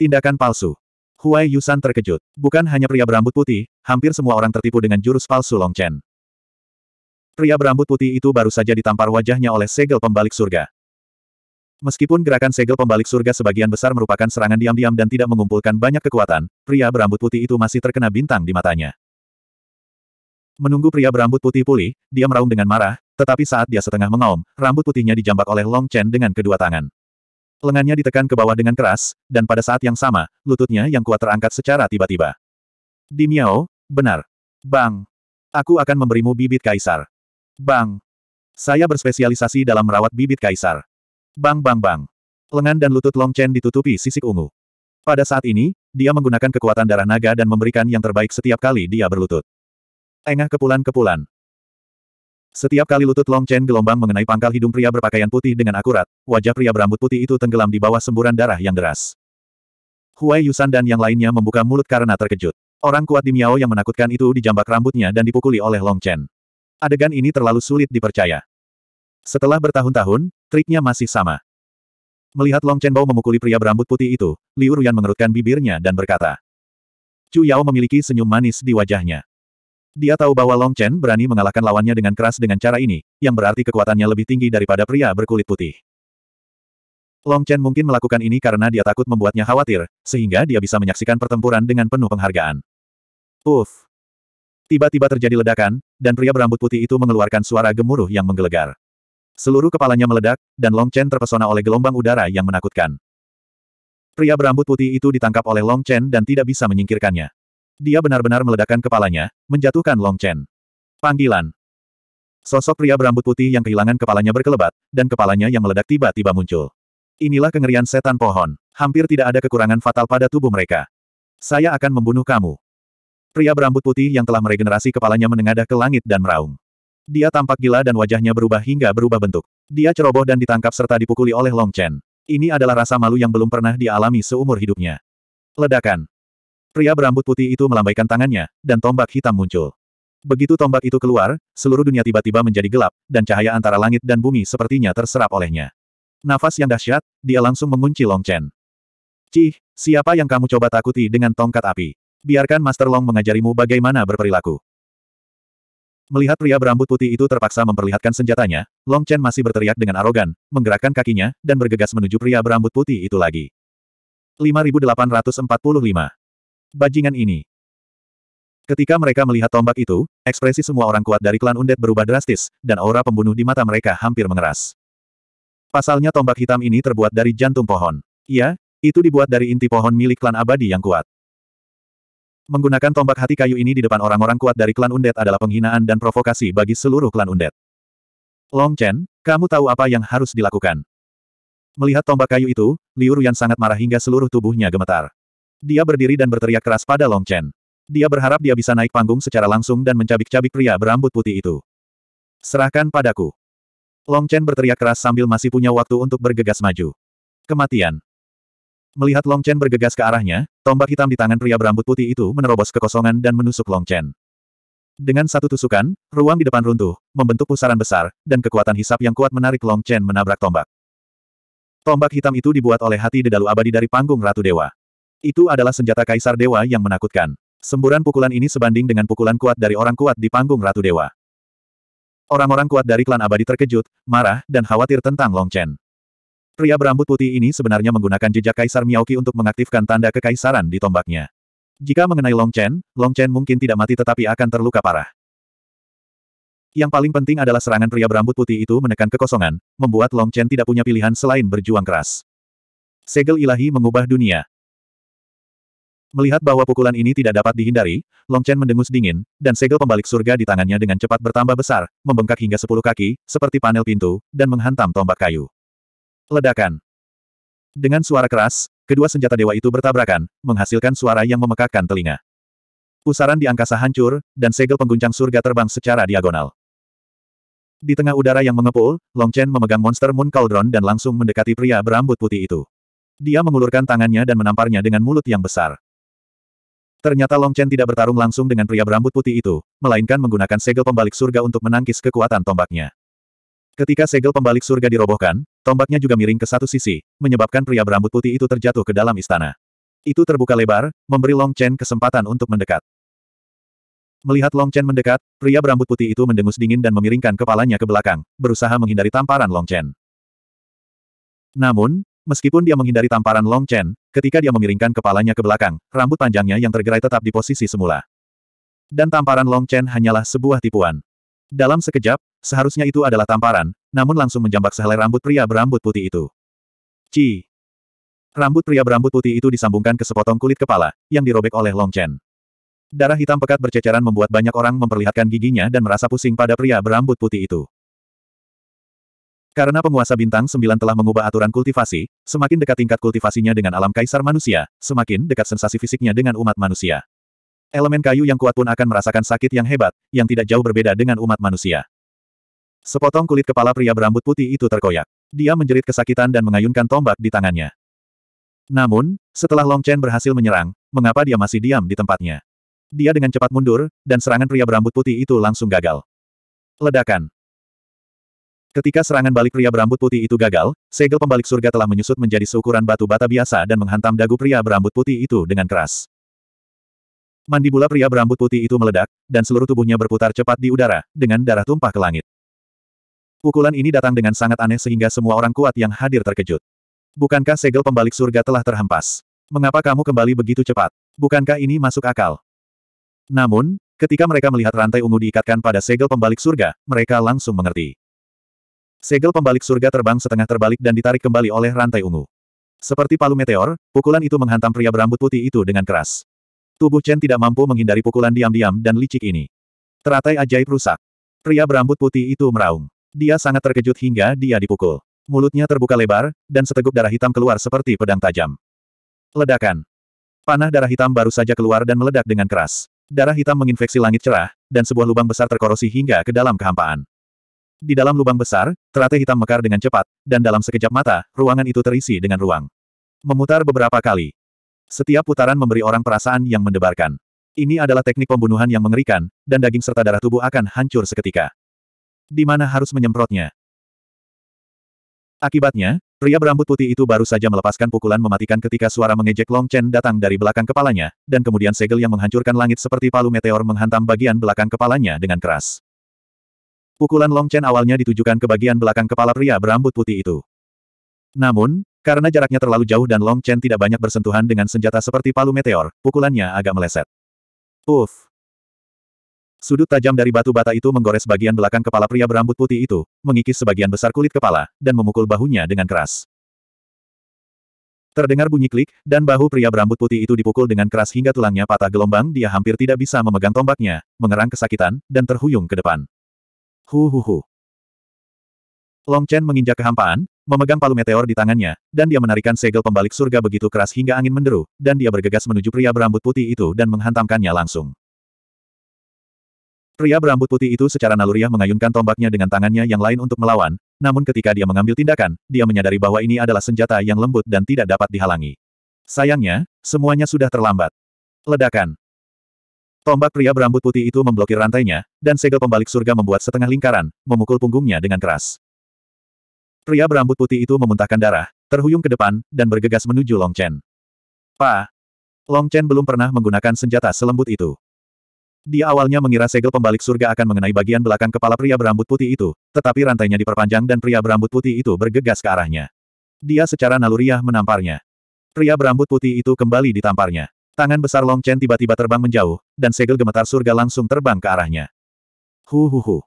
Tindakan palsu. Huai Yusan terkejut. Bukan hanya pria berambut putih, hampir semua orang tertipu dengan jurus palsu Long Chen. Pria berambut putih itu baru saja ditampar wajahnya oleh segel pembalik surga. Meskipun gerakan segel pembalik surga sebagian besar merupakan serangan diam-diam dan tidak mengumpulkan banyak kekuatan, pria berambut putih itu masih terkena bintang di matanya. Menunggu pria berambut putih pulih, dia meraung dengan marah, tetapi saat dia setengah mengaum, rambut putihnya dijambak oleh Long Chen dengan kedua tangan. Lengannya ditekan ke bawah dengan keras, dan pada saat yang sama, lututnya yang kuat terangkat secara tiba-tiba. Di Miao, benar. Bang. Aku akan memberimu bibit kaisar. Bang. Saya berspesialisasi dalam merawat bibit kaisar. Bang bang bang. Lengan dan lutut Long Chen ditutupi sisik ungu. Pada saat ini, dia menggunakan kekuatan darah naga dan memberikan yang terbaik setiap kali dia berlutut. Engah kepulan-kepulan. Setiap kali lutut Long Chen gelombang mengenai pangkal hidung pria berpakaian putih dengan akurat, wajah pria berambut putih itu tenggelam di bawah semburan darah yang deras. Huai Yusan dan yang lainnya membuka mulut karena terkejut. Orang kuat di Miao yang menakutkan itu dijambak rambutnya dan dipukuli oleh Long Chen. Adegan ini terlalu sulit dipercaya. Setelah bertahun-tahun, Triknya masih sama. Melihat Long Chenbao memukuli pria berambut putih itu, Liu Ruyan mengerutkan bibirnya dan berkata. Chu Yao memiliki senyum manis di wajahnya. Dia tahu bahwa Long Chen berani mengalahkan lawannya dengan keras dengan cara ini, yang berarti kekuatannya lebih tinggi daripada pria berkulit putih. Long Chen mungkin melakukan ini karena dia takut membuatnya khawatir, sehingga dia bisa menyaksikan pertempuran dengan penuh penghargaan. Uff! Tiba-tiba terjadi ledakan, dan pria berambut putih itu mengeluarkan suara gemuruh yang menggelegar. Seluruh kepalanya meledak, dan Long Chen terpesona oleh gelombang udara yang menakutkan. Pria berambut putih itu ditangkap oleh Long Chen dan tidak bisa menyingkirkannya. Dia benar-benar meledakkan kepalanya, menjatuhkan Long Chen. Panggilan. Sosok pria berambut putih yang kehilangan kepalanya berkelebat, dan kepalanya yang meledak tiba-tiba muncul. Inilah kengerian setan pohon. Hampir tidak ada kekurangan fatal pada tubuh mereka. Saya akan membunuh kamu. Pria berambut putih yang telah meregenerasi kepalanya menengadah ke langit dan meraung. Dia tampak gila dan wajahnya berubah hingga berubah bentuk. Dia ceroboh dan ditangkap serta dipukuli oleh Long Chen. Ini adalah rasa malu yang belum pernah dialami seumur hidupnya. Ledakan. Pria berambut putih itu melambaikan tangannya, dan tombak hitam muncul. Begitu tombak itu keluar, seluruh dunia tiba-tiba menjadi gelap, dan cahaya antara langit dan bumi sepertinya terserap olehnya. Nafas yang dahsyat, dia langsung mengunci Long Chen. Cih, siapa yang kamu coba takuti dengan tongkat api? Biarkan Master Long mengajarimu bagaimana berperilaku. Melihat pria berambut putih itu terpaksa memperlihatkan senjatanya, Long Chen masih berteriak dengan arogan, menggerakkan kakinya, dan bergegas menuju pria berambut putih itu lagi. 5845 Bajingan ini Ketika mereka melihat tombak itu, ekspresi semua orang kuat dari klan Undet berubah drastis, dan aura pembunuh di mata mereka hampir mengeras. Pasalnya tombak hitam ini terbuat dari jantung pohon. Iya, itu dibuat dari inti pohon milik klan abadi yang kuat. Menggunakan tombak hati kayu ini di depan orang-orang kuat dari klan Undet adalah penghinaan dan provokasi bagi seluruh klan Undet. Long Chen, kamu tahu apa yang harus dilakukan. Melihat tombak kayu itu, Liu Ruyan sangat marah hingga seluruh tubuhnya gemetar. Dia berdiri dan berteriak keras pada Long Chen. Dia berharap dia bisa naik panggung secara langsung dan mencabik-cabik pria berambut putih itu. Serahkan padaku. Long Chen berteriak keras sambil masih punya waktu untuk bergegas maju. Kematian. Melihat Long Chen bergegas ke arahnya, tombak hitam di tangan pria berambut putih itu menerobos kekosongan dan menusuk Long Chen. Dengan satu tusukan, ruang di depan runtuh, membentuk pusaran besar, dan kekuatan hisap yang kuat menarik Long Chen menabrak tombak. Tombak hitam itu dibuat oleh hati dedalu abadi dari panggung Ratu Dewa. Itu adalah senjata kaisar dewa yang menakutkan. Semburan pukulan ini sebanding dengan pukulan kuat dari orang kuat di panggung Ratu Dewa. Orang-orang kuat dari klan abadi terkejut, marah, dan khawatir tentang Long Chen. Pria berambut putih ini sebenarnya menggunakan jejak Kaisar Miaoki untuk mengaktifkan tanda kekaisaran di tombaknya. Jika mengenai Long Chen, Long Chen mungkin tidak mati tetapi akan terluka parah. Yang paling penting adalah serangan pria berambut putih itu menekan kekosongan, membuat Long Chen tidak punya pilihan selain berjuang keras. Segel ilahi mengubah dunia. Melihat bahwa pukulan ini tidak dapat dihindari, Long Chen mendengus dingin, dan segel pembalik surga di tangannya dengan cepat bertambah besar, membengkak hingga sepuluh kaki, seperti panel pintu, dan menghantam tombak kayu. Ledakan. Dengan suara keras, kedua senjata dewa itu bertabrakan, menghasilkan suara yang memekakkan telinga. Pusaran di angkasa hancur, dan segel pengguncang surga terbang secara diagonal. Di tengah udara yang mengepul, Long Chen memegang monster Moon Cauldron dan langsung mendekati pria berambut putih itu. Dia mengulurkan tangannya dan menamparnya dengan mulut yang besar. Ternyata Long Chen tidak bertarung langsung dengan pria berambut putih itu, melainkan menggunakan segel pembalik surga untuk menangkis kekuatan tombaknya. Ketika segel pembalik surga dirobohkan, tombaknya juga miring ke satu sisi, menyebabkan pria berambut putih itu terjatuh ke dalam istana. Itu terbuka lebar, memberi Long Chen kesempatan untuk mendekat. Melihat Long Chen mendekat, pria berambut putih itu mendengus dingin dan memiringkan kepalanya ke belakang, berusaha menghindari tamparan Long Chen. Namun, meskipun dia menghindari tamparan Long Chen, ketika dia memiringkan kepalanya ke belakang, rambut panjangnya yang tergerai tetap di posisi semula. Dan tamparan Long Chen hanyalah sebuah tipuan. Dalam sekejap, Seharusnya itu adalah tamparan, namun langsung menjambak sehelai rambut pria berambut putih itu. Ci! Rambut pria berambut putih itu disambungkan ke sepotong kulit kepala, yang dirobek oleh Long Chen. Darah hitam pekat berceceran membuat banyak orang memperlihatkan giginya dan merasa pusing pada pria berambut putih itu. Karena penguasa bintang sembilan telah mengubah aturan kultivasi, semakin dekat tingkat kultivasinya dengan alam kaisar manusia, semakin dekat sensasi fisiknya dengan umat manusia. Elemen kayu yang kuat pun akan merasakan sakit yang hebat, yang tidak jauh berbeda dengan umat manusia. Sepotong kulit kepala pria berambut putih itu terkoyak. Dia menjerit kesakitan dan mengayunkan tombak di tangannya. Namun, setelah Long Chen berhasil menyerang, mengapa dia masih diam di tempatnya? Dia dengan cepat mundur, dan serangan pria berambut putih itu langsung gagal. Ledakan. Ketika serangan balik pria berambut putih itu gagal, segel pembalik surga telah menyusut menjadi seukuran batu bata biasa dan menghantam dagu pria berambut putih itu dengan keras. Mandibula pria berambut putih itu meledak, dan seluruh tubuhnya berputar cepat di udara, dengan darah tumpah ke langit. Pukulan ini datang dengan sangat aneh sehingga semua orang kuat yang hadir terkejut. Bukankah segel pembalik surga telah terhempas? Mengapa kamu kembali begitu cepat? Bukankah ini masuk akal? Namun, ketika mereka melihat rantai ungu diikatkan pada segel pembalik surga, mereka langsung mengerti. Segel pembalik surga terbang setengah terbalik dan ditarik kembali oleh rantai ungu. Seperti palu meteor, pukulan itu menghantam pria berambut putih itu dengan keras. Tubuh Chen tidak mampu menghindari pukulan diam-diam dan licik ini. Teratai ajaib rusak. Pria berambut putih itu meraung. Dia sangat terkejut hingga dia dipukul. Mulutnya terbuka lebar, dan seteguk darah hitam keluar seperti pedang tajam. Ledakan. Panah darah hitam baru saja keluar dan meledak dengan keras. Darah hitam menginfeksi langit cerah, dan sebuah lubang besar terkorosi hingga ke dalam kehampaan. Di dalam lubang besar, teratai hitam mekar dengan cepat, dan dalam sekejap mata, ruangan itu terisi dengan ruang. Memutar beberapa kali. Setiap putaran memberi orang perasaan yang mendebarkan. Ini adalah teknik pembunuhan yang mengerikan, dan daging serta darah tubuh akan hancur seketika di mana harus menyemprotnya. Akibatnya, pria berambut putih itu baru saja melepaskan pukulan mematikan ketika suara mengejek Long Chen datang dari belakang kepalanya, dan kemudian segel yang menghancurkan langit seperti palu meteor menghantam bagian belakang kepalanya dengan keras. Pukulan Long Chen awalnya ditujukan ke bagian belakang kepala pria berambut putih itu. Namun, karena jaraknya terlalu jauh dan Long Chen tidak banyak bersentuhan dengan senjata seperti palu meteor, pukulannya agak meleset. Uff, Sudut tajam dari batu bata itu menggores bagian belakang kepala pria berambut putih itu, mengikis sebagian besar kulit kepala, dan memukul bahunya dengan keras. Terdengar bunyi klik, dan bahu pria berambut putih itu dipukul dengan keras hingga tulangnya patah gelombang dia hampir tidak bisa memegang tombaknya, mengerang kesakitan, dan terhuyung ke depan. Hu hu hu. Long Chen menginjak kehampaan, memegang palu meteor di tangannya, dan dia menarikan segel pembalik surga begitu keras hingga angin menderu, dan dia bergegas menuju pria berambut putih itu dan menghantamkannya langsung. Pria berambut putih itu secara naluriah mengayunkan tombaknya dengan tangannya yang lain untuk melawan, namun ketika dia mengambil tindakan, dia menyadari bahwa ini adalah senjata yang lembut dan tidak dapat dihalangi. Sayangnya, semuanya sudah terlambat. Ledakan. Tombak pria berambut putih itu memblokir rantainya, dan segel pembalik surga membuat setengah lingkaran, memukul punggungnya dengan keras. Pria berambut putih itu memuntahkan darah, terhuyung ke depan, dan bergegas menuju Long Chen. Pa! Long Chen belum pernah menggunakan senjata selembut itu. Dia awalnya mengira segel pembalik surga akan mengenai bagian belakang kepala pria berambut putih itu, tetapi rantainya diperpanjang dan pria berambut putih itu bergegas ke arahnya. Dia secara naluriah menamparnya. Pria berambut putih itu kembali ditamparnya. Tangan besar Long Chen tiba-tiba terbang menjauh, dan segel gemetar surga langsung terbang ke arahnya. Hu hu hu.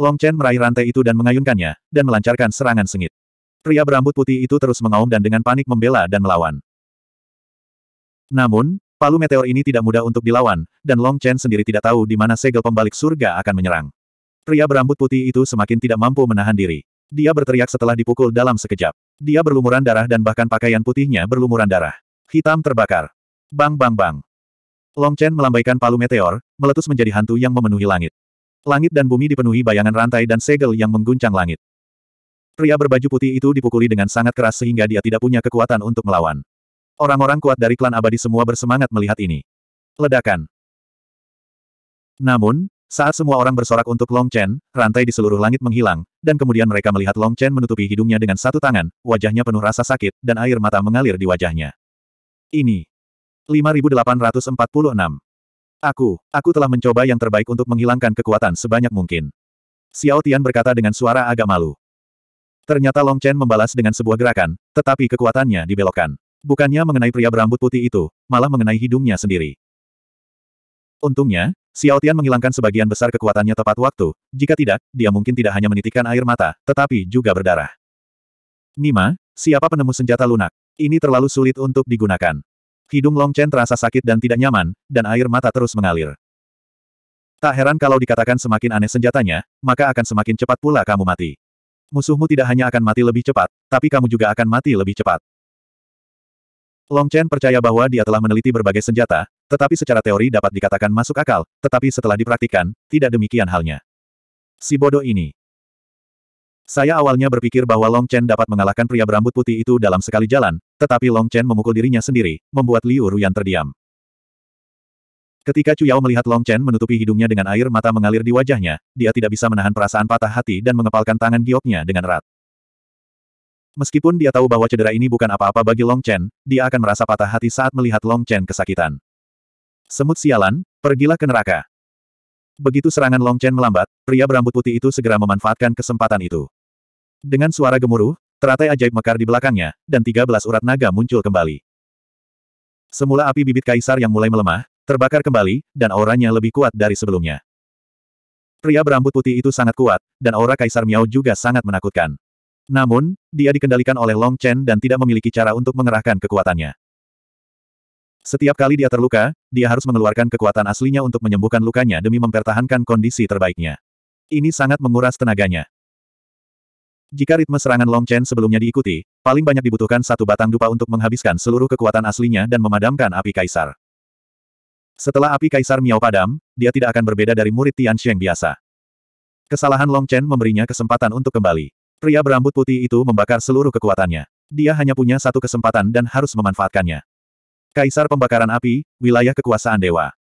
Long Chen meraih rantai itu dan mengayunkannya, dan melancarkan serangan sengit. Pria berambut putih itu terus mengaum dan dengan panik membela dan melawan. Namun, Palu meteor ini tidak mudah untuk dilawan, dan Long Chen sendiri tidak tahu di mana segel pembalik surga akan menyerang. Pria berambut putih itu semakin tidak mampu menahan diri. Dia berteriak setelah dipukul dalam sekejap. Dia berlumuran darah dan bahkan pakaian putihnya berlumuran darah. Hitam terbakar. Bang bang bang. Long Chen melambaikan palu meteor, meletus menjadi hantu yang memenuhi langit. Langit dan bumi dipenuhi bayangan rantai dan segel yang mengguncang langit. Pria berbaju putih itu dipukuli dengan sangat keras sehingga dia tidak punya kekuatan untuk melawan. Orang-orang kuat dari klan abadi semua bersemangat melihat ini. Ledakan. Namun, saat semua orang bersorak untuk Long Chen, rantai di seluruh langit menghilang, dan kemudian mereka melihat Long Chen menutupi hidungnya dengan satu tangan, wajahnya penuh rasa sakit, dan air mata mengalir di wajahnya. Ini. 5846. Aku, aku telah mencoba yang terbaik untuk menghilangkan kekuatan sebanyak mungkin. Xiao Tian berkata dengan suara agak malu. Ternyata Long Chen membalas dengan sebuah gerakan, tetapi kekuatannya dibelokkan. Bukannya mengenai pria berambut putih itu, malah mengenai hidungnya sendiri. Untungnya, Xiao Tian menghilangkan sebagian besar kekuatannya tepat waktu, jika tidak, dia mungkin tidak hanya menitikkan air mata, tetapi juga berdarah. Nima, siapa penemu senjata lunak? Ini terlalu sulit untuk digunakan. Hidung Long Chen terasa sakit dan tidak nyaman, dan air mata terus mengalir. Tak heran kalau dikatakan semakin aneh senjatanya, maka akan semakin cepat pula kamu mati. Musuhmu tidak hanya akan mati lebih cepat, tapi kamu juga akan mati lebih cepat. Long Chen percaya bahwa dia telah meneliti berbagai senjata, tetapi secara teori dapat dikatakan masuk akal, tetapi setelah dipraktikkan, tidak demikian halnya. Si bodoh ini. Saya awalnya berpikir bahwa Long Chen dapat mengalahkan pria berambut putih itu dalam sekali jalan, tetapi Long Chen memukul dirinya sendiri, membuat Liu Ruyan terdiam. Ketika Chu Yao melihat Long Chen menutupi hidungnya dengan air mata mengalir di wajahnya, dia tidak bisa menahan perasaan patah hati dan mengepalkan tangan gioknya dengan erat. Meskipun dia tahu bahwa cedera ini bukan apa-apa bagi Long Chen, dia akan merasa patah hati saat melihat Long Chen kesakitan. Semut sialan, pergilah ke neraka. Begitu serangan Long Chen melambat, pria berambut putih itu segera memanfaatkan kesempatan itu. Dengan suara gemuruh, teratai ajaib mekar di belakangnya, dan 13 urat naga muncul kembali. Semula api bibit kaisar yang mulai melemah, terbakar kembali, dan auranya lebih kuat dari sebelumnya. Pria berambut putih itu sangat kuat, dan aura kaisar Miao juga sangat menakutkan. Namun, dia dikendalikan oleh Long Chen dan tidak memiliki cara untuk mengerahkan kekuatannya. Setiap kali dia terluka, dia harus mengeluarkan kekuatan aslinya untuk menyembuhkan lukanya demi mempertahankan kondisi terbaiknya. Ini sangat menguras tenaganya. Jika ritme serangan Long Chen sebelumnya diikuti, paling banyak dibutuhkan satu batang dupa untuk menghabiskan seluruh kekuatan aslinya dan memadamkan api kaisar. Setelah api kaisar Miao padam, dia tidak akan berbeda dari murid Tian Sheng biasa. Kesalahan Long Chen memberinya kesempatan untuk kembali. Pria berambut putih itu membakar seluruh kekuatannya. Dia hanya punya satu kesempatan dan harus memanfaatkannya. Kaisar Pembakaran Api, Wilayah Kekuasaan Dewa.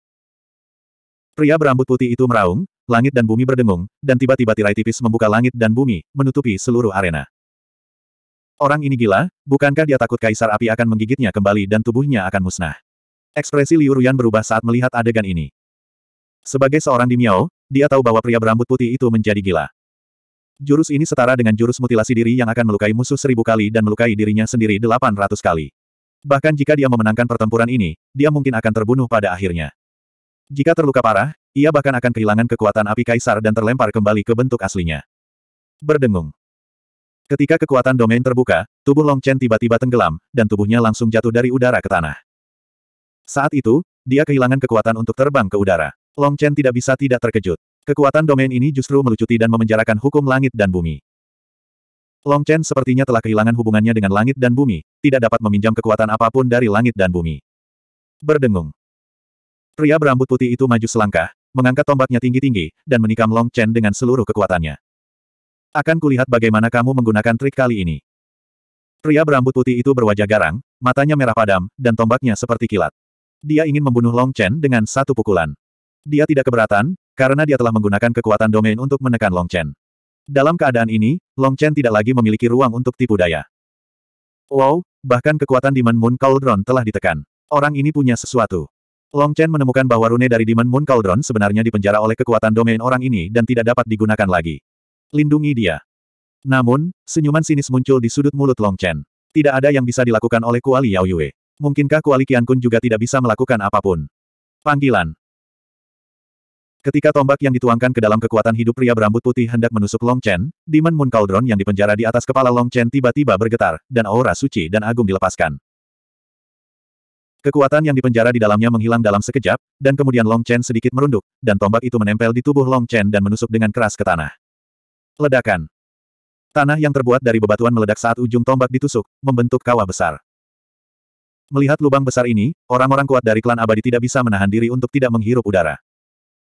Pria berambut putih itu meraung, langit dan bumi berdengung, dan tiba-tiba tirai tipis membuka langit dan bumi, menutupi seluruh arena. Orang ini gila, bukankah dia takut Kaisar Api akan menggigitnya kembali dan tubuhnya akan musnah? Ekspresi Liu Ruyan berubah saat melihat adegan ini. Sebagai seorang di Miao, dia tahu bahwa pria berambut putih itu menjadi gila. Jurus ini setara dengan jurus mutilasi diri yang akan melukai musuh seribu kali dan melukai dirinya sendiri delapan ratus kali. Bahkan jika dia memenangkan pertempuran ini, dia mungkin akan terbunuh pada akhirnya. Jika terluka parah, ia bahkan akan kehilangan kekuatan api kaisar dan terlempar kembali ke bentuk aslinya. Berdengung. Ketika kekuatan domain terbuka, tubuh Long Chen tiba-tiba tenggelam, dan tubuhnya langsung jatuh dari udara ke tanah. Saat itu, dia kehilangan kekuatan untuk terbang ke udara. Long Chen tidak bisa tidak terkejut. Kekuatan domain ini justru melucuti dan memenjarakan hukum langit dan bumi. Long Chen sepertinya telah kehilangan hubungannya dengan langit dan bumi, tidak dapat meminjam kekuatan apapun dari langit dan bumi. Berdengung. Pria berambut putih itu maju selangkah, mengangkat tombaknya tinggi-tinggi, dan menikam Long Chen dengan seluruh kekuatannya. Akan kulihat bagaimana kamu menggunakan trik kali ini. Pria berambut putih itu berwajah garang, matanya merah padam, dan tombaknya seperti kilat. Dia ingin membunuh Long Chen dengan satu pukulan. Dia tidak keberatan, karena dia telah menggunakan kekuatan domain untuk menekan Long Chen. Dalam keadaan ini, Long Chen tidak lagi memiliki ruang untuk tipu daya. Wow, bahkan kekuatan Demon Moon Cauldron telah ditekan. Orang ini punya sesuatu. Long Chen menemukan bahwa rune dari Demon Moon Cauldron sebenarnya dipenjara oleh kekuatan domain orang ini dan tidak dapat digunakan lagi. Lindungi dia. Namun, senyuman sinis muncul di sudut mulut Long Chen. Tidak ada yang bisa dilakukan oleh Kuali Yao Yue. Mungkinkah Kuali Qian Kun juga tidak bisa melakukan apapun? Panggilan. Ketika tombak yang dituangkan ke dalam kekuatan hidup pria berambut putih hendak menusuk Long Chen, Demon Moon Cauldron yang dipenjara di atas kepala Long Chen tiba-tiba bergetar, dan aura suci dan agung dilepaskan. Kekuatan yang dipenjara di dalamnya menghilang dalam sekejap, dan kemudian Long Chen sedikit merunduk, dan tombak itu menempel di tubuh Long Chen dan menusuk dengan keras ke tanah. Ledakan. Tanah yang terbuat dari bebatuan meledak saat ujung tombak ditusuk, membentuk kawah besar. Melihat lubang besar ini, orang-orang kuat dari klan abadi tidak bisa menahan diri untuk tidak menghirup udara.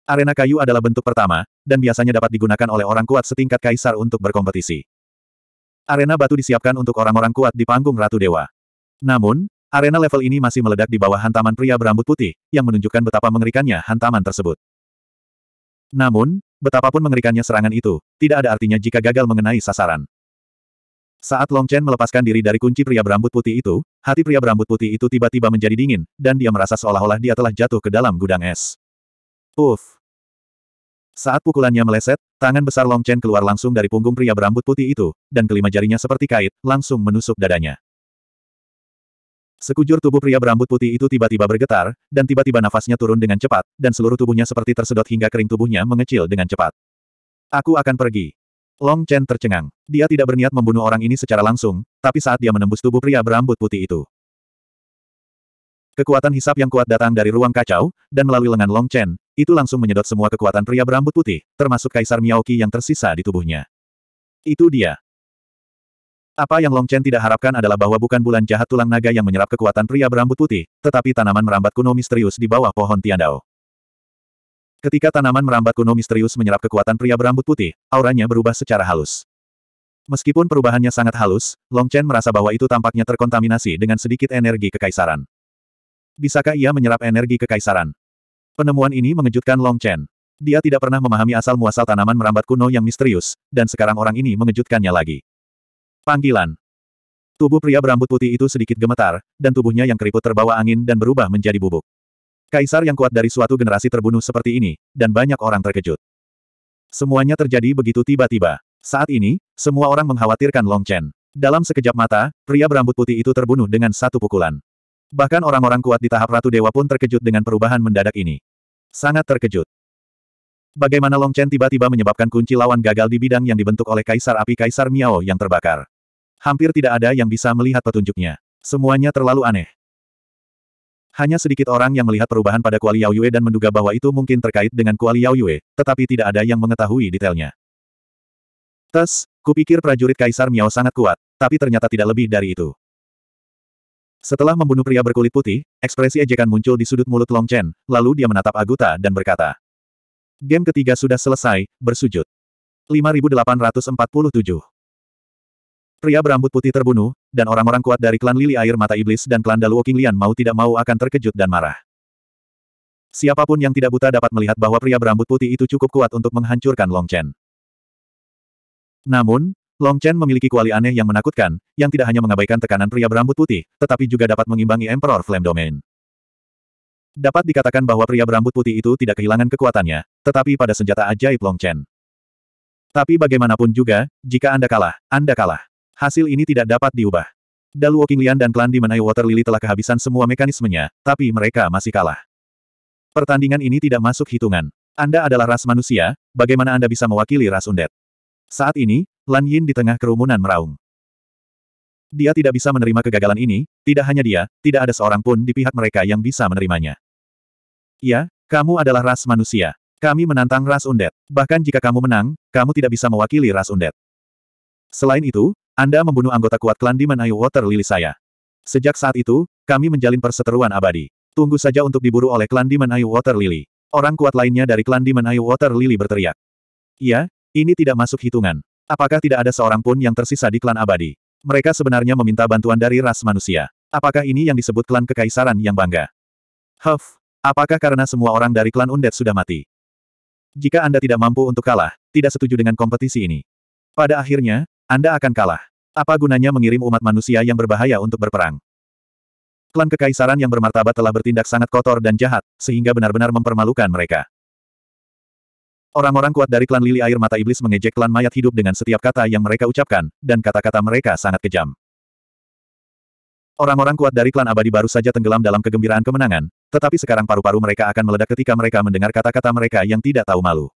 Arena kayu adalah bentuk pertama, dan biasanya dapat digunakan oleh orang kuat setingkat kaisar untuk berkompetisi. Arena batu disiapkan untuk orang-orang kuat di panggung Ratu Dewa. Namun, arena level ini masih meledak di bawah hantaman pria berambut putih, yang menunjukkan betapa mengerikannya hantaman tersebut. Namun, betapapun mengerikannya serangan itu, tidak ada artinya jika gagal mengenai sasaran. Saat Long Chen melepaskan diri dari kunci pria berambut putih itu, hati pria berambut putih itu tiba-tiba menjadi dingin, dan dia merasa seolah-olah dia telah jatuh ke dalam gudang es. Uff! Saat pukulannya meleset, tangan besar Long Chen keluar langsung dari punggung pria berambut putih itu, dan kelima jarinya seperti kait, langsung menusuk dadanya. Sekujur tubuh pria berambut putih itu tiba-tiba bergetar, dan tiba-tiba nafasnya turun dengan cepat, dan seluruh tubuhnya seperti tersedot hingga kering tubuhnya mengecil dengan cepat. Aku akan pergi. Long Chen tercengang. Dia tidak berniat membunuh orang ini secara langsung, tapi saat dia menembus tubuh pria berambut putih itu. Kekuatan hisap yang kuat datang dari ruang kacau, dan melalui lengan Long Chen, itu langsung menyedot semua kekuatan pria berambut putih, termasuk Kaisar Miaoki yang tersisa di tubuhnya. Itu dia. Apa yang Long Chen tidak harapkan adalah bahwa bukan bulan jahat tulang naga yang menyerap kekuatan pria berambut putih, tetapi tanaman merambat kuno misterius di bawah pohon Tiandao. Ketika tanaman merambat kuno misterius menyerap kekuatan pria berambut putih, auranya berubah secara halus. Meskipun perubahannya sangat halus, Long Chen merasa bahwa itu tampaknya terkontaminasi dengan sedikit energi kekaisaran bisakah ia menyerap energi kekaisaran? Penemuan ini mengejutkan Long Chen. Dia tidak pernah memahami asal-muasal tanaman merambat kuno yang misterius, dan sekarang orang ini mengejutkannya lagi. Panggilan. Tubuh pria berambut putih itu sedikit gemetar, dan tubuhnya yang keriput terbawa angin dan berubah menjadi bubuk. Kaisar yang kuat dari suatu generasi terbunuh seperti ini, dan banyak orang terkejut. Semuanya terjadi begitu tiba-tiba. Saat ini, semua orang mengkhawatirkan Long Chen. Dalam sekejap mata, pria berambut putih itu terbunuh dengan satu pukulan. Bahkan orang-orang kuat di tahap Ratu Dewa pun terkejut dengan perubahan mendadak ini. Sangat terkejut. Bagaimana Long Chen tiba-tiba menyebabkan kunci lawan gagal di bidang yang dibentuk oleh Kaisar Api Kaisar Miao yang terbakar. Hampir tidak ada yang bisa melihat petunjuknya. Semuanya terlalu aneh. Hanya sedikit orang yang melihat perubahan pada kuali Yao Yue dan menduga bahwa itu mungkin terkait dengan kuali Yao Yue, tetapi tidak ada yang mengetahui detailnya. Tes, kupikir prajurit Kaisar Miao sangat kuat, tapi ternyata tidak lebih dari itu. Setelah membunuh pria berkulit putih, ekspresi ejekan muncul di sudut mulut Long Chen, lalu dia menatap Aguta dan berkata. Game ketiga sudah selesai, bersujud. 5847 Pria berambut putih terbunuh, dan orang-orang kuat dari klan Lili Air Mata Iblis dan klan Daluo Lian mau tidak mau akan terkejut dan marah. Siapapun yang tidak buta dapat melihat bahwa pria berambut putih itu cukup kuat untuk menghancurkan Long Chen. Namun, Long Chen memiliki kuali aneh yang menakutkan, yang tidak hanya mengabaikan tekanan pria berambut putih, tetapi juga dapat mengimbangi Emperor Flame Domain. Dapat dikatakan bahwa pria berambut putih itu tidak kehilangan kekuatannya, tetapi pada senjata ajaib Long Chen. Tapi bagaimanapun juga, jika Anda kalah, Anda kalah. Hasil ini tidak dapat diubah. Daluo Qinglian dan klan di Menai Water Lily telah kehabisan semua mekanismenya, tapi mereka masih kalah. Pertandingan ini tidak masuk hitungan. Anda adalah ras manusia, bagaimana Anda bisa mewakili ras undet? Saat ini, Lan Yin di tengah kerumunan meraung. Dia tidak bisa menerima kegagalan ini, tidak hanya dia, tidak ada seorang pun di pihak mereka yang bisa menerimanya. Ya, kamu adalah ras manusia. Kami menantang ras undet. Bahkan jika kamu menang, kamu tidak bisa mewakili ras undet. Selain itu, Anda membunuh anggota kuat klan Demon Eye Water Lily saya. Sejak saat itu, kami menjalin perseteruan abadi. Tunggu saja untuk diburu oleh klan Demon Eye Water Lily. Orang kuat lainnya dari klan Demon Eye Water Lily berteriak. Ya, ini tidak masuk hitungan. Apakah tidak ada seorang pun yang tersisa di klan abadi? Mereka sebenarnya meminta bantuan dari ras manusia. Apakah ini yang disebut klan kekaisaran yang bangga? Huff, apakah karena semua orang dari klan Undead sudah mati? Jika Anda tidak mampu untuk kalah, tidak setuju dengan kompetisi ini. Pada akhirnya, Anda akan kalah. Apa gunanya mengirim umat manusia yang berbahaya untuk berperang? Klan kekaisaran yang bermartabat telah bertindak sangat kotor dan jahat, sehingga benar-benar mempermalukan mereka. Orang-orang kuat dari klan Lili Air Mata Iblis mengejek klan mayat hidup dengan setiap kata yang mereka ucapkan, dan kata-kata mereka sangat kejam. Orang-orang kuat dari klan abadi baru saja tenggelam dalam kegembiraan kemenangan, tetapi sekarang paru-paru mereka akan meledak ketika mereka mendengar kata-kata mereka yang tidak tahu malu.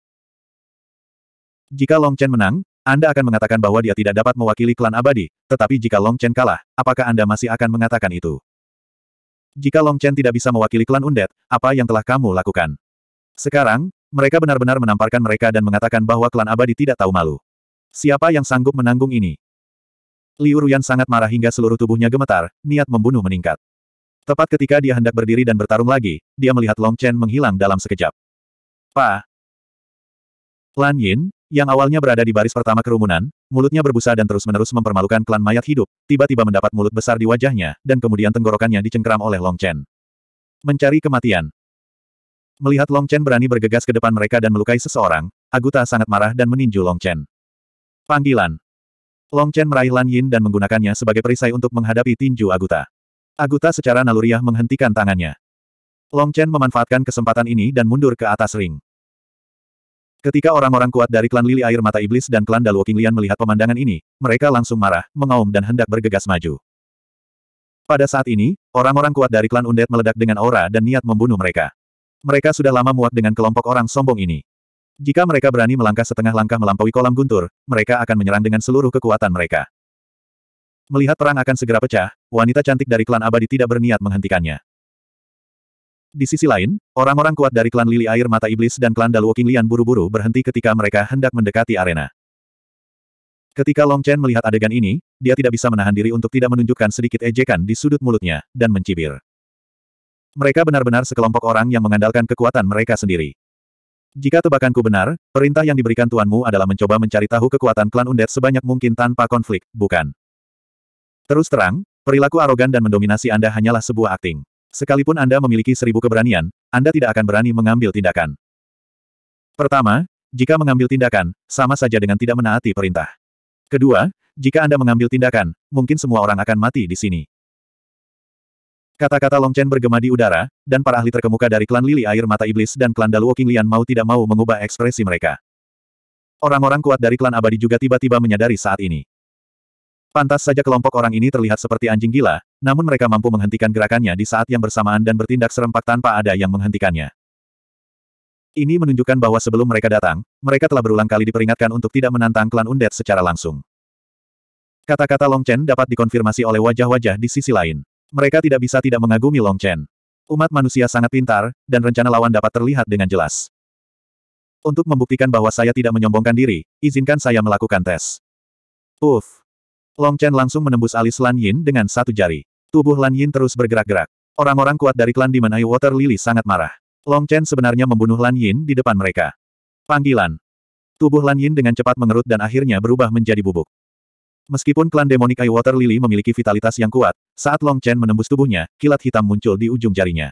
Jika Long Chen menang, Anda akan mengatakan bahwa dia tidak dapat mewakili klan abadi, tetapi jika Long Chen kalah, apakah Anda masih akan mengatakan itu? Jika Long Chen tidak bisa mewakili klan Undead, apa yang telah kamu lakukan? Sekarang, mereka benar-benar menamparkan mereka dan mengatakan bahwa klan abadi tidak tahu malu. Siapa yang sanggup menanggung ini? Liu Ruyan sangat marah hingga seluruh tubuhnya gemetar, niat membunuh meningkat. Tepat ketika dia hendak berdiri dan bertarung lagi, dia melihat Long Chen menghilang dalam sekejap. Pa! Lan Yin, yang awalnya berada di baris pertama kerumunan, mulutnya berbusa dan terus-menerus mempermalukan klan mayat hidup, tiba-tiba mendapat mulut besar di wajahnya, dan kemudian tenggorokannya dicengkram oleh Long Chen. Mencari kematian. Melihat Long Chen berani bergegas ke depan mereka dan melukai seseorang, Aguta sangat marah dan meninju Long Chen. Panggilan. Long Chen meraih Lan Yin dan menggunakannya sebagai perisai untuk menghadapi tinju Aguta. Aguta secara naluriah menghentikan tangannya. Long Chen memanfaatkan kesempatan ini dan mundur ke atas ring. Ketika orang-orang kuat dari klan Lili Air Mata Iblis dan klan Daluo Qinglian melihat pemandangan ini, mereka langsung marah, mengaum dan hendak bergegas maju. Pada saat ini, orang-orang kuat dari klan Undead meledak dengan aura dan niat membunuh mereka. Mereka sudah lama muak dengan kelompok orang sombong ini. Jika mereka berani melangkah setengah langkah melampaui kolam guntur, mereka akan menyerang dengan seluruh kekuatan mereka. Melihat perang akan segera pecah, wanita cantik dari klan abadi tidak berniat menghentikannya. Di sisi lain, orang-orang kuat dari klan Lili Air Mata Iblis dan klan Daluo Lian buru-buru berhenti ketika mereka hendak mendekati arena. Ketika Long Chen melihat adegan ini, dia tidak bisa menahan diri untuk tidak menunjukkan sedikit ejekan di sudut mulutnya, dan mencibir. Mereka benar-benar sekelompok orang yang mengandalkan kekuatan mereka sendiri. Jika tebakanku benar, perintah yang diberikan tuanmu adalah mencoba mencari tahu kekuatan klan Undead sebanyak mungkin tanpa konflik, bukan? Terus terang, perilaku arogan dan mendominasi Anda hanyalah sebuah akting. Sekalipun Anda memiliki seribu keberanian, Anda tidak akan berani mengambil tindakan. Pertama, jika mengambil tindakan, sama saja dengan tidak menaati perintah. Kedua, jika Anda mengambil tindakan, mungkin semua orang akan mati di sini. Kata-kata Long Chen bergema di udara, dan para ahli terkemuka dari klan Lili Air Mata Iblis dan klan Daluo Qinglian mau tidak mau mengubah ekspresi mereka. Orang-orang kuat dari klan abadi juga tiba-tiba menyadari saat ini. Pantas saja kelompok orang ini terlihat seperti anjing gila, namun mereka mampu menghentikan gerakannya di saat yang bersamaan dan bertindak serempak tanpa ada yang menghentikannya. Ini menunjukkan bahwa sebelum mereka datang, mereka telah berulang kali diperingatkan untuk tidak menantang klan Undead secara langsung. Kata-kata Long Chen dapat dikonfirmasi oleh wajah-wajah di sisi lain. Mereka tidak bisa tidak mengagumi Long Chen. Umat manusia sangat pintar, dan rencana lawan dapat terlihat dengan jelas. Untuk membuktikan bahwa saya tidak menyombongkan diri, izinkan saya melakukan tes. Uff. Long Chen langsung menembus alis Lan Yin dengan satu jari. Tubuh Lan Yin terus bergerak-gerak. Orang-orang kuat dari klan Demon Eye Water Lily sangat marah. Long Chen sebenarnya membunuh Lan Yin di depan mereka. Panggilan. Tubuh Lan Yin dengan cepat mengerut dan akhirnya berubah menjadi bubuk. Meskipun klan Demonic Eye Water Lily memiliki vitalitas yang kuat, saat Long Chen menembus tubuhnya, kilat hitam muncul di ujung jarinya.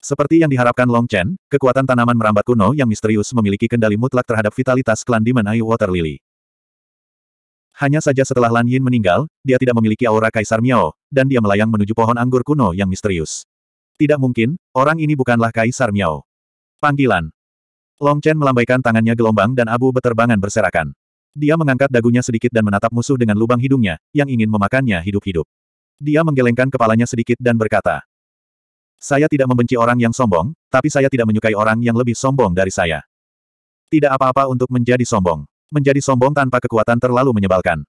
Seperti yang diharapkan Long Chen, kekuatan tanaman merambat kuno yang misterius memiliki kendali mutlak terhadap vitalitas klan Demon Eye Water Lily. Hanya saja setelah Lan Yin meninggal, dia tidak memiliki aura Kaisar Miao, dan dia melayang menuju pohon anggur kuno yang misterius. Tidak mungkin, orang ini bukanlah Kaisar Miao. Panggilan. Long Chen melambaikan tangannya gelombang dan abu beterbangan berserakan. Dia mengangkat dagunya sedikit dan menatap musuh dengan lubang hidungnya, yang ingin memakannya hidup-hidup. Dia menggelengkan kepalanya sedikit dan berkata, Saya tidak membenci orang yang sombong, tapi saya tidak menyukai orang yang lebih sombong dari saya. Tidak apa-apa untuk menjadi sombong. Menjadi sombong tanpa kekuatan terlalu menyebalkan.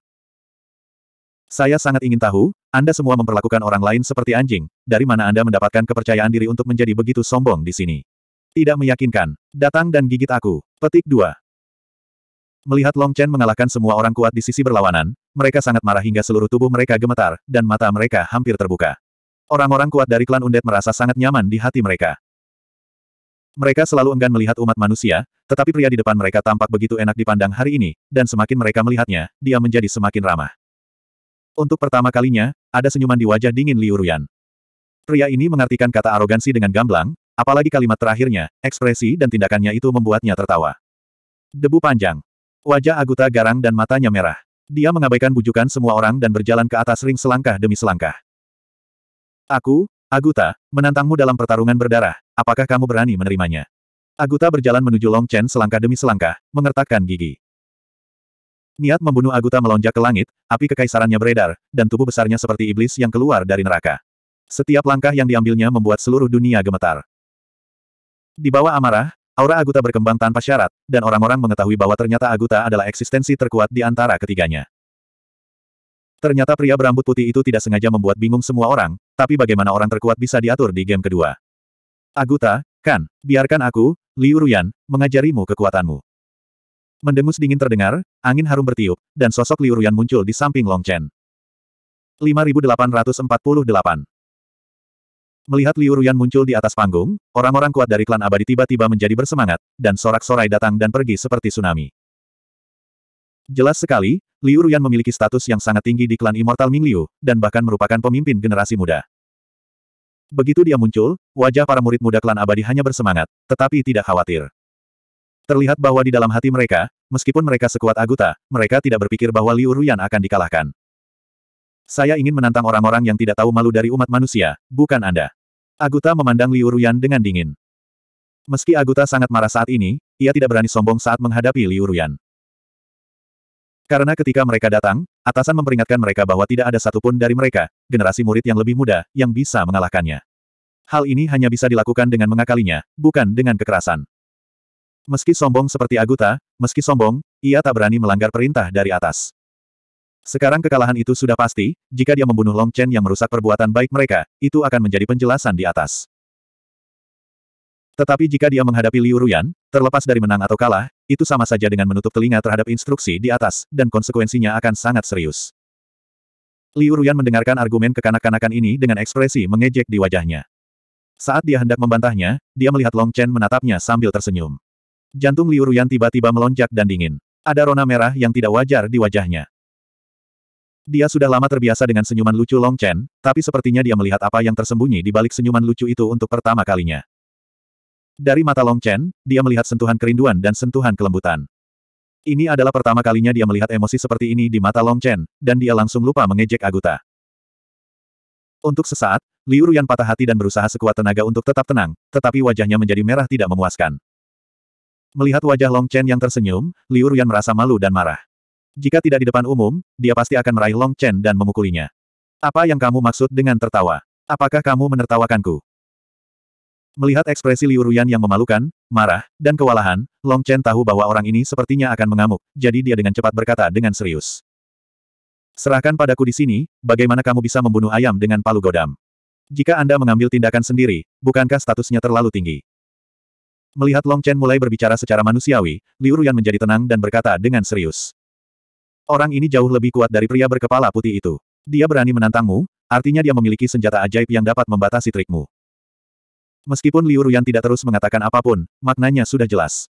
Saya sangat ingin tahu, Anda semua memperlakukan orang lain seperti anjing, dari mana Anda mendapatkan kepercayaan diri untuk menjadi begitu sombong di sini. Tidak meyakinkan. Datang dan gigit aku. Petik 2. Melihat Long Chen mengalahkan semua orang kuat di sisi berlawanan, mereka sangat marah hingga seluruh tubuh mereka gemetar, dan mata mereka hampir terbuka. Orang-orang kuat dari klan Undet merasa sangat nyaman di hati mereka. Mereka selalu enggan melihat umat manusia, tetapi pria di depan mereka tampak begitu enak dipandang hari ini, dan semakin mereka melihatnya, dia menjadi semakin ramah. Untuk pertama kalinya, ada senyuman di wajah dingin Liu Ruyan. Pria ini mengartikan kata arogansi dengan gamblang, apalagi kalimat terakhirnya, ekspresi dan tindakannya itu membuatnya tertawa. Debu panjang. Wajah Aguta garang dan matanya merah. Dia mengabaikan bujukan semua orang dan berjalan ke atas ring selangkah demi selangkah. Aku, Aguta, menantangmu dalam pertarungan berdarah, apakah kamu berani menerimanya? Aguta berjalan menuju Long Chen selangkah demi selangkah, mengertakkan gigi. Niat membunuh Aguta melonjak ke langit, api kekaisarannya beredar, dan tubuh besarnya seperti iblis yang keluar dari neraka. Setiap langkah yang diambilnya membuat seluruh dunia gemetar. Di bawah amarah, Aura Aguta berkembang tanpa syarat, dan orang-orang mengetahui bahwa ternyata Aguta adalah eksistensi terkuat di antara ketiganya. Ternyata pria berambut putih itu tidak sengaja membuat bingung semua orang, tapi bagaimana orang terkuat bisa diatur di game kedua? Aguta, kan, biarkan aku, Liu Ruyan, mengajarimu kekuatanmu. Mendengus dingin terdengar, angin harum bertiup, dan sosok Liu Ruyan muncul di samping Long Chen. 5848 Melihat Liu Ruyan muncul di atas panggung, orang-orang kuat dari klan abadi tiba-tiba menjadi bersemangat, dan sorak-sorai datang dan pergi seperti tsunami. Jelas sekali, Liu Ruyan memiliki status yang sangat tinggi di klan Immortal Ming Liu, dan bahkan merupakan pemimpin generasi muda. Begitu dia muncul, wajah para murid muda klan abadi hanya bersemangat, tetapi tidak khawatir. Terlihat bahwa di dalam hati mereka, meskipun mereka sekuat Aguta, mereka tidak berpikir bahwa Liu Ruyan akan dikalahkan. Saya ingin menantang orang-orang yang tidak tahu malu dari umat manusia, bukan Anda. Aguta memandang Liu Ruyan dengan dingin. Meski Aguta sangat marah saat ini, ia tidak berani sombong saat menghadapi Liu Ruyan. Karena ketika mereka datang, atasan memperingatkan mereka bahwa tidak ada satupun dari mereka, generasi murid yang lebih muda, yang bisa mengalahkannya. Hal ini hanya bisa dilakukan dengan mengakalinya, bukan dengan kekerasan. Meski sombong seperti Aguta, meski sombong, ia tak berani melanggar perintah dari atas. Sekarang kekalahan itu sudah pasti, jika dia membunuh Long Chen yang merusak perbuatan baik mereka, itu akan menjadi penjelasan di atas. Tetapi jika dia menghadapi Liu Ruyan, terlepas dari menang atau kalah, itu sama saja dengan menutup telinga terhadap instruksi di atas, dan konsekuensinya akan sangat serius. Liu Ruyan mendengarkan argumen kekanak-kanakan ini dengan ekspresi mengejek di wajahnya. Saat dia hendak membantahnya, dia melihat Long Chen menatapnya sambil tersenyum. Jantung Liu Ruyan tiba-tiba melonjak dan dingin. Ada rona merah yang tidak wajar di wajahnya. Dia sudah lama terbiasa dengan senyuman lucu Long Chen, tapi sepertinya dia melihat apa yang tersembunyi di balik senyuman lucu itu untuk pertama kalinya. Dari mata Long Chen, dia melihat sentuhan kerinduan dan sentuhan kelembutan. Ini adalah pertama kalinya dia melihat emosi seperti ini di mata Long Chen, dan dia langsung lupa mengejek Aguta. Untuk sesaat, Liu Ruyan patah hati dan berusaha sekuat tenaga untuk tetap tenang, tetapi wajahnya menjadi merah tidak memuaskan. Melihat wajah Long Chen yang tersenyum, Liu Ruyan merasa malu dan marah. Jika tidak di depan umum, dia pasti akan meraih Long Chen dan memukulinya. Apa yang kamu maksud dengan tertawa? Apakah kamu menertawakanku? Melihat ekspresi Liu Ruyan yang memalukan, marah, dan kewalahan, Long Chen tahu bahwa orang ini sepertinya akan mengamuk, jadi dia dengan cepat berkata dengan serius. Serahkan padaku di sini, bagaimana kamu bisa membunuh ayam dengan palu godam? Jika Anda mengambil tindakan sendiri, bukankah statusnya terlalu tinggi? Melihat Long Chen mulai berbicara secara manusiawi, Liu Ruyan menjadi tenang dan berkata dengan serius. Orang ini jauh lebih kuat dari pria berkepala putih itu. Dia berani menantangmu, artinya dia memiliki senjata ajaib yang dapat membatasi trikmu. Meskipun Liu Ruyan tidak terus mengatakan apapun, maknanya sudah jelas.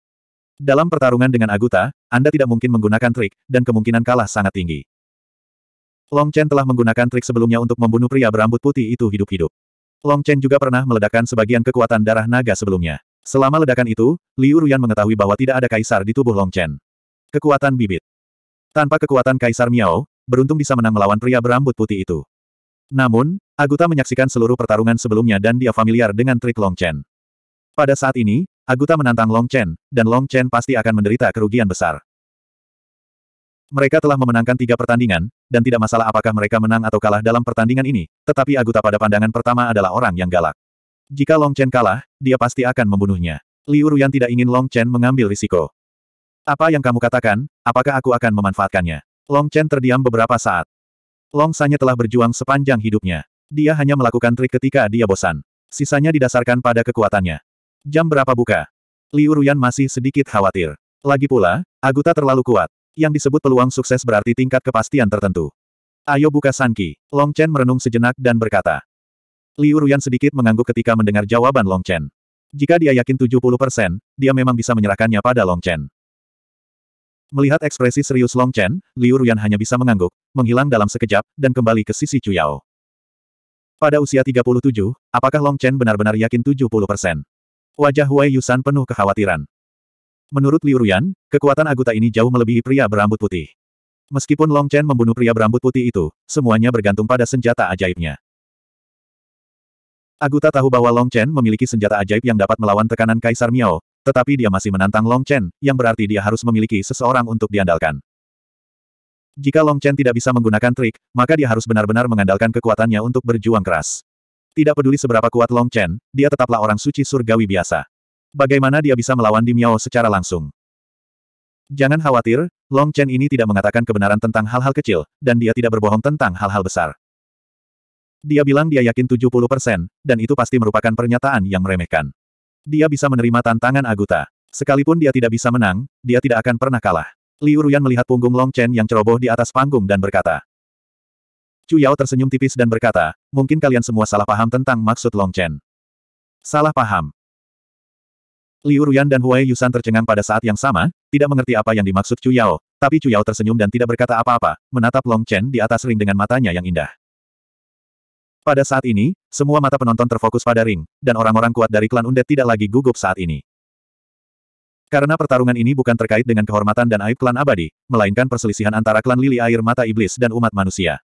Dalam pertarungan dengan Aguta, Anda tidak mungkin menggunakan trik, dan kemungkinan kalah sangat tinggi. Long Chen telah menggunakan trik sebelumnya untuk membunuh pria berambut putih itu hidup-hidup. Long Chen juga pernah meledakkan sebagian kekuatan darah naga sebelumnya. Selama ledakan itu, Liu Ruyan mengetahui bahwa tidak ada kaisar di tubuh Long Chen. Kekuatan bibit tanpa kekuatan Kaisar Miao, beruntung bisa menang melawan pria berambut putih itu. Namun, Aguta menyaksikan seluruh pertarungan sebelumnya dan dia familiar dengan trik Long Chen. Pada saat ini, Aguta menantang Long Chen, dan Long Chen pasti akan menderita kerugian besar. Mereka telah memenangkan tiga pertandingan, dan tidak masalah apakah mereka menang atau kalah dalam pertandingan ini, tetapi Aguta pada pandangan pertama adalah orang yang galak. Jika Long Chen kalah, dia pasti akan membunuhnya. Liu Ruyan tidak ingin Long Chen mengambil risiko. Apa yang kamu katakan, apakah aku akan memanfaatkannya? Long Chen terdiam beberapa saat. Long Sanya telah berjuang sepanjang hidupnya. Dia hanya melakukan trik ketika dia bosan. Sisanya didasarkan pada kekuatannya. Jam berapa buka? Liu Ruyan masih sedikit khawatir. Lagi pula, Aguta terlalu kuat. Yang disebut peluang sukses berarti tingkat kepastian tertentu. Ayo buka Sanki. Long Chen merenung sejenak dan berkata. Liu Ruyan sedikit mengangguk ketika mendengar jawaban Long Chen. Jika dia yakin 70%, dia memang bisa menyerahkannya pada Long Chen. Melihat ekspresi serius Long Chen, Liu Ruyan hanya bisa mengangguk, menghilang dalam sekejap, dan kembali ke sisi Chu Yao. Pada usia 37, apakah Long Chen benar-benar yakin 70 persen? Wajah Wei Yusan penuh kekhawatiran. Menurut Liu Ruyan, kekuatan Aguta ini jauh melebihi pria berambut putih. Meskipun Long Chen membunuh pria berambut putih itu, semuanya bergantung pada senjata ajaibnya. Aguta tahu bahwa Long Chen memiliki senjata ajaib yang dapat melawan tekanan Kaisar Miao, tetapi dia masih menantang Long Chen, yang berarti dia harus memiliki seseorang untuk diandalkan. Jika Long Chen tidak bisa menggunakan trik, maka dia harus benar-benar mengandalkan kekuatannya untuk berjuang keras. Tidak peduli seberapa kuat Long Chen, dia tetaplah orang suci surgawi biasa. Bagaimana dia bisa melawan Dimiao secara langsung? Jangan khawatir, Long Chen ini tidak mengatakan kebenaran tentang hal-hal kecil, dan dia tidak berbohong tentang hal-hal besar. Dia bilang dia yakin 70%, dan itu pasti merupakan pernyataan yang meremehkan. Dia bisa menerima tantangan Aguta. Sekalipun dia tidak bisa menang, dia tidak akan pernah kalah. Liu Ruyan melihat punggung Long Chen yang ceroboh di atas panggung dan berkata. Chu Yao tersenyum tipis dan berkata, mungkin kalian semua salah paham tentang maksud Long Chen. Salah paham. Liu Ruyan dan Huai Yusan tercengang pada saat yang sama, tidak mengerti apa yang dimaksud Chu Yao, tapi Chu Yao tersenyum dan tidak berkata apa-apa, menatap Long Chen di atas ring dengan matanya yang indah. Pada saat ini, semua mata penonton terfokus pada ring, dan orang-orang kuat dari klan Undead tidak lagi gugup saat ini. Karena pertarungan ini bukan terkait dengan kehormatan dan aib klan abadi, melainkan perselisihan antara klan lili air mata iblis dan umat manusia.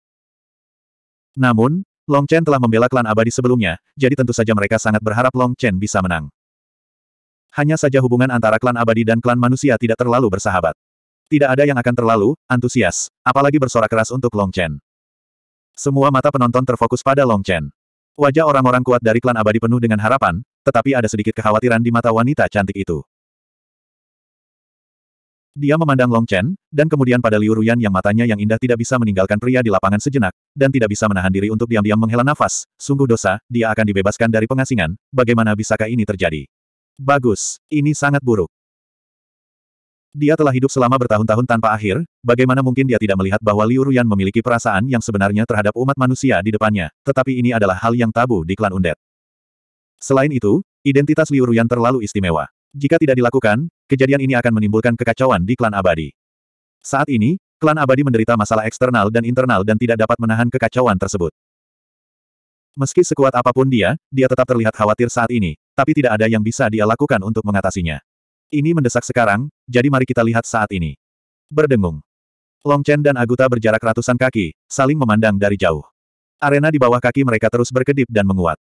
Namun, Long Chen telah membela klan abadi sebelumnya, jadi tentu saja mereka sangat berharap Long Chen bisa menang. Hanya saja hubungan antara klan abadi dan klan manusia tidak terlalu bersahabat. Tidak ada yang akan terlalu antusias, apalagi bersorak keras untuk Long Chen. Semua mata penonton terfokus pada Long Chen. Wajah orang-orang kuat dari klan abadi penuh dengan harapan, tetapi ada sedikit kekhawatiran di mata wanita cantik itu. Dia memandang Long Chen, dan kemudian pada Liu Ruyan yang matanya yang indah tidak bisa meninggalkan pria di lapangan sejenak, dan tidak bisa menahan diri untuk diam-diam menghela nafas, sungguh dosa, dia akan dibebaskan dari pengasingan, bagaimana bisakah ini terjadi? Bagus, ini sangat buruk. Dia telah hidup selama bertahun-tahun tanpa akhir, bagaimana mungkin dia tidak melihat bahwa Liu Ruyan memiliki perasaan yang sebenarnya terhadap umat manusia di depannya, tetapi ini adalah hal yang tabu di klan Undet. Selain itu, identitas Liu Ruyan terlalu istimewa. Jika tidak dilakukan, kejadian ini akan menimbulkan kekacauan di klan abadi. Saat ini, klan abadi menderita masalah eksternal dan internal dan tidak dapat menahan kekacauan tersebut. Meski sekuat apapun dia, dia tetap terlihat khawatir saat ini, tapi tidak ada yang bisa dia lakukan untuk mengatasinya. Ini mendesak sekarang, jadi mari kita lihat saat ini. Berdengung. Long Chen dan Aguta berjarak ratusan kaki, saling memandang dari jauh. Arena di bawah kaki mereka terus berkedip dan menguat.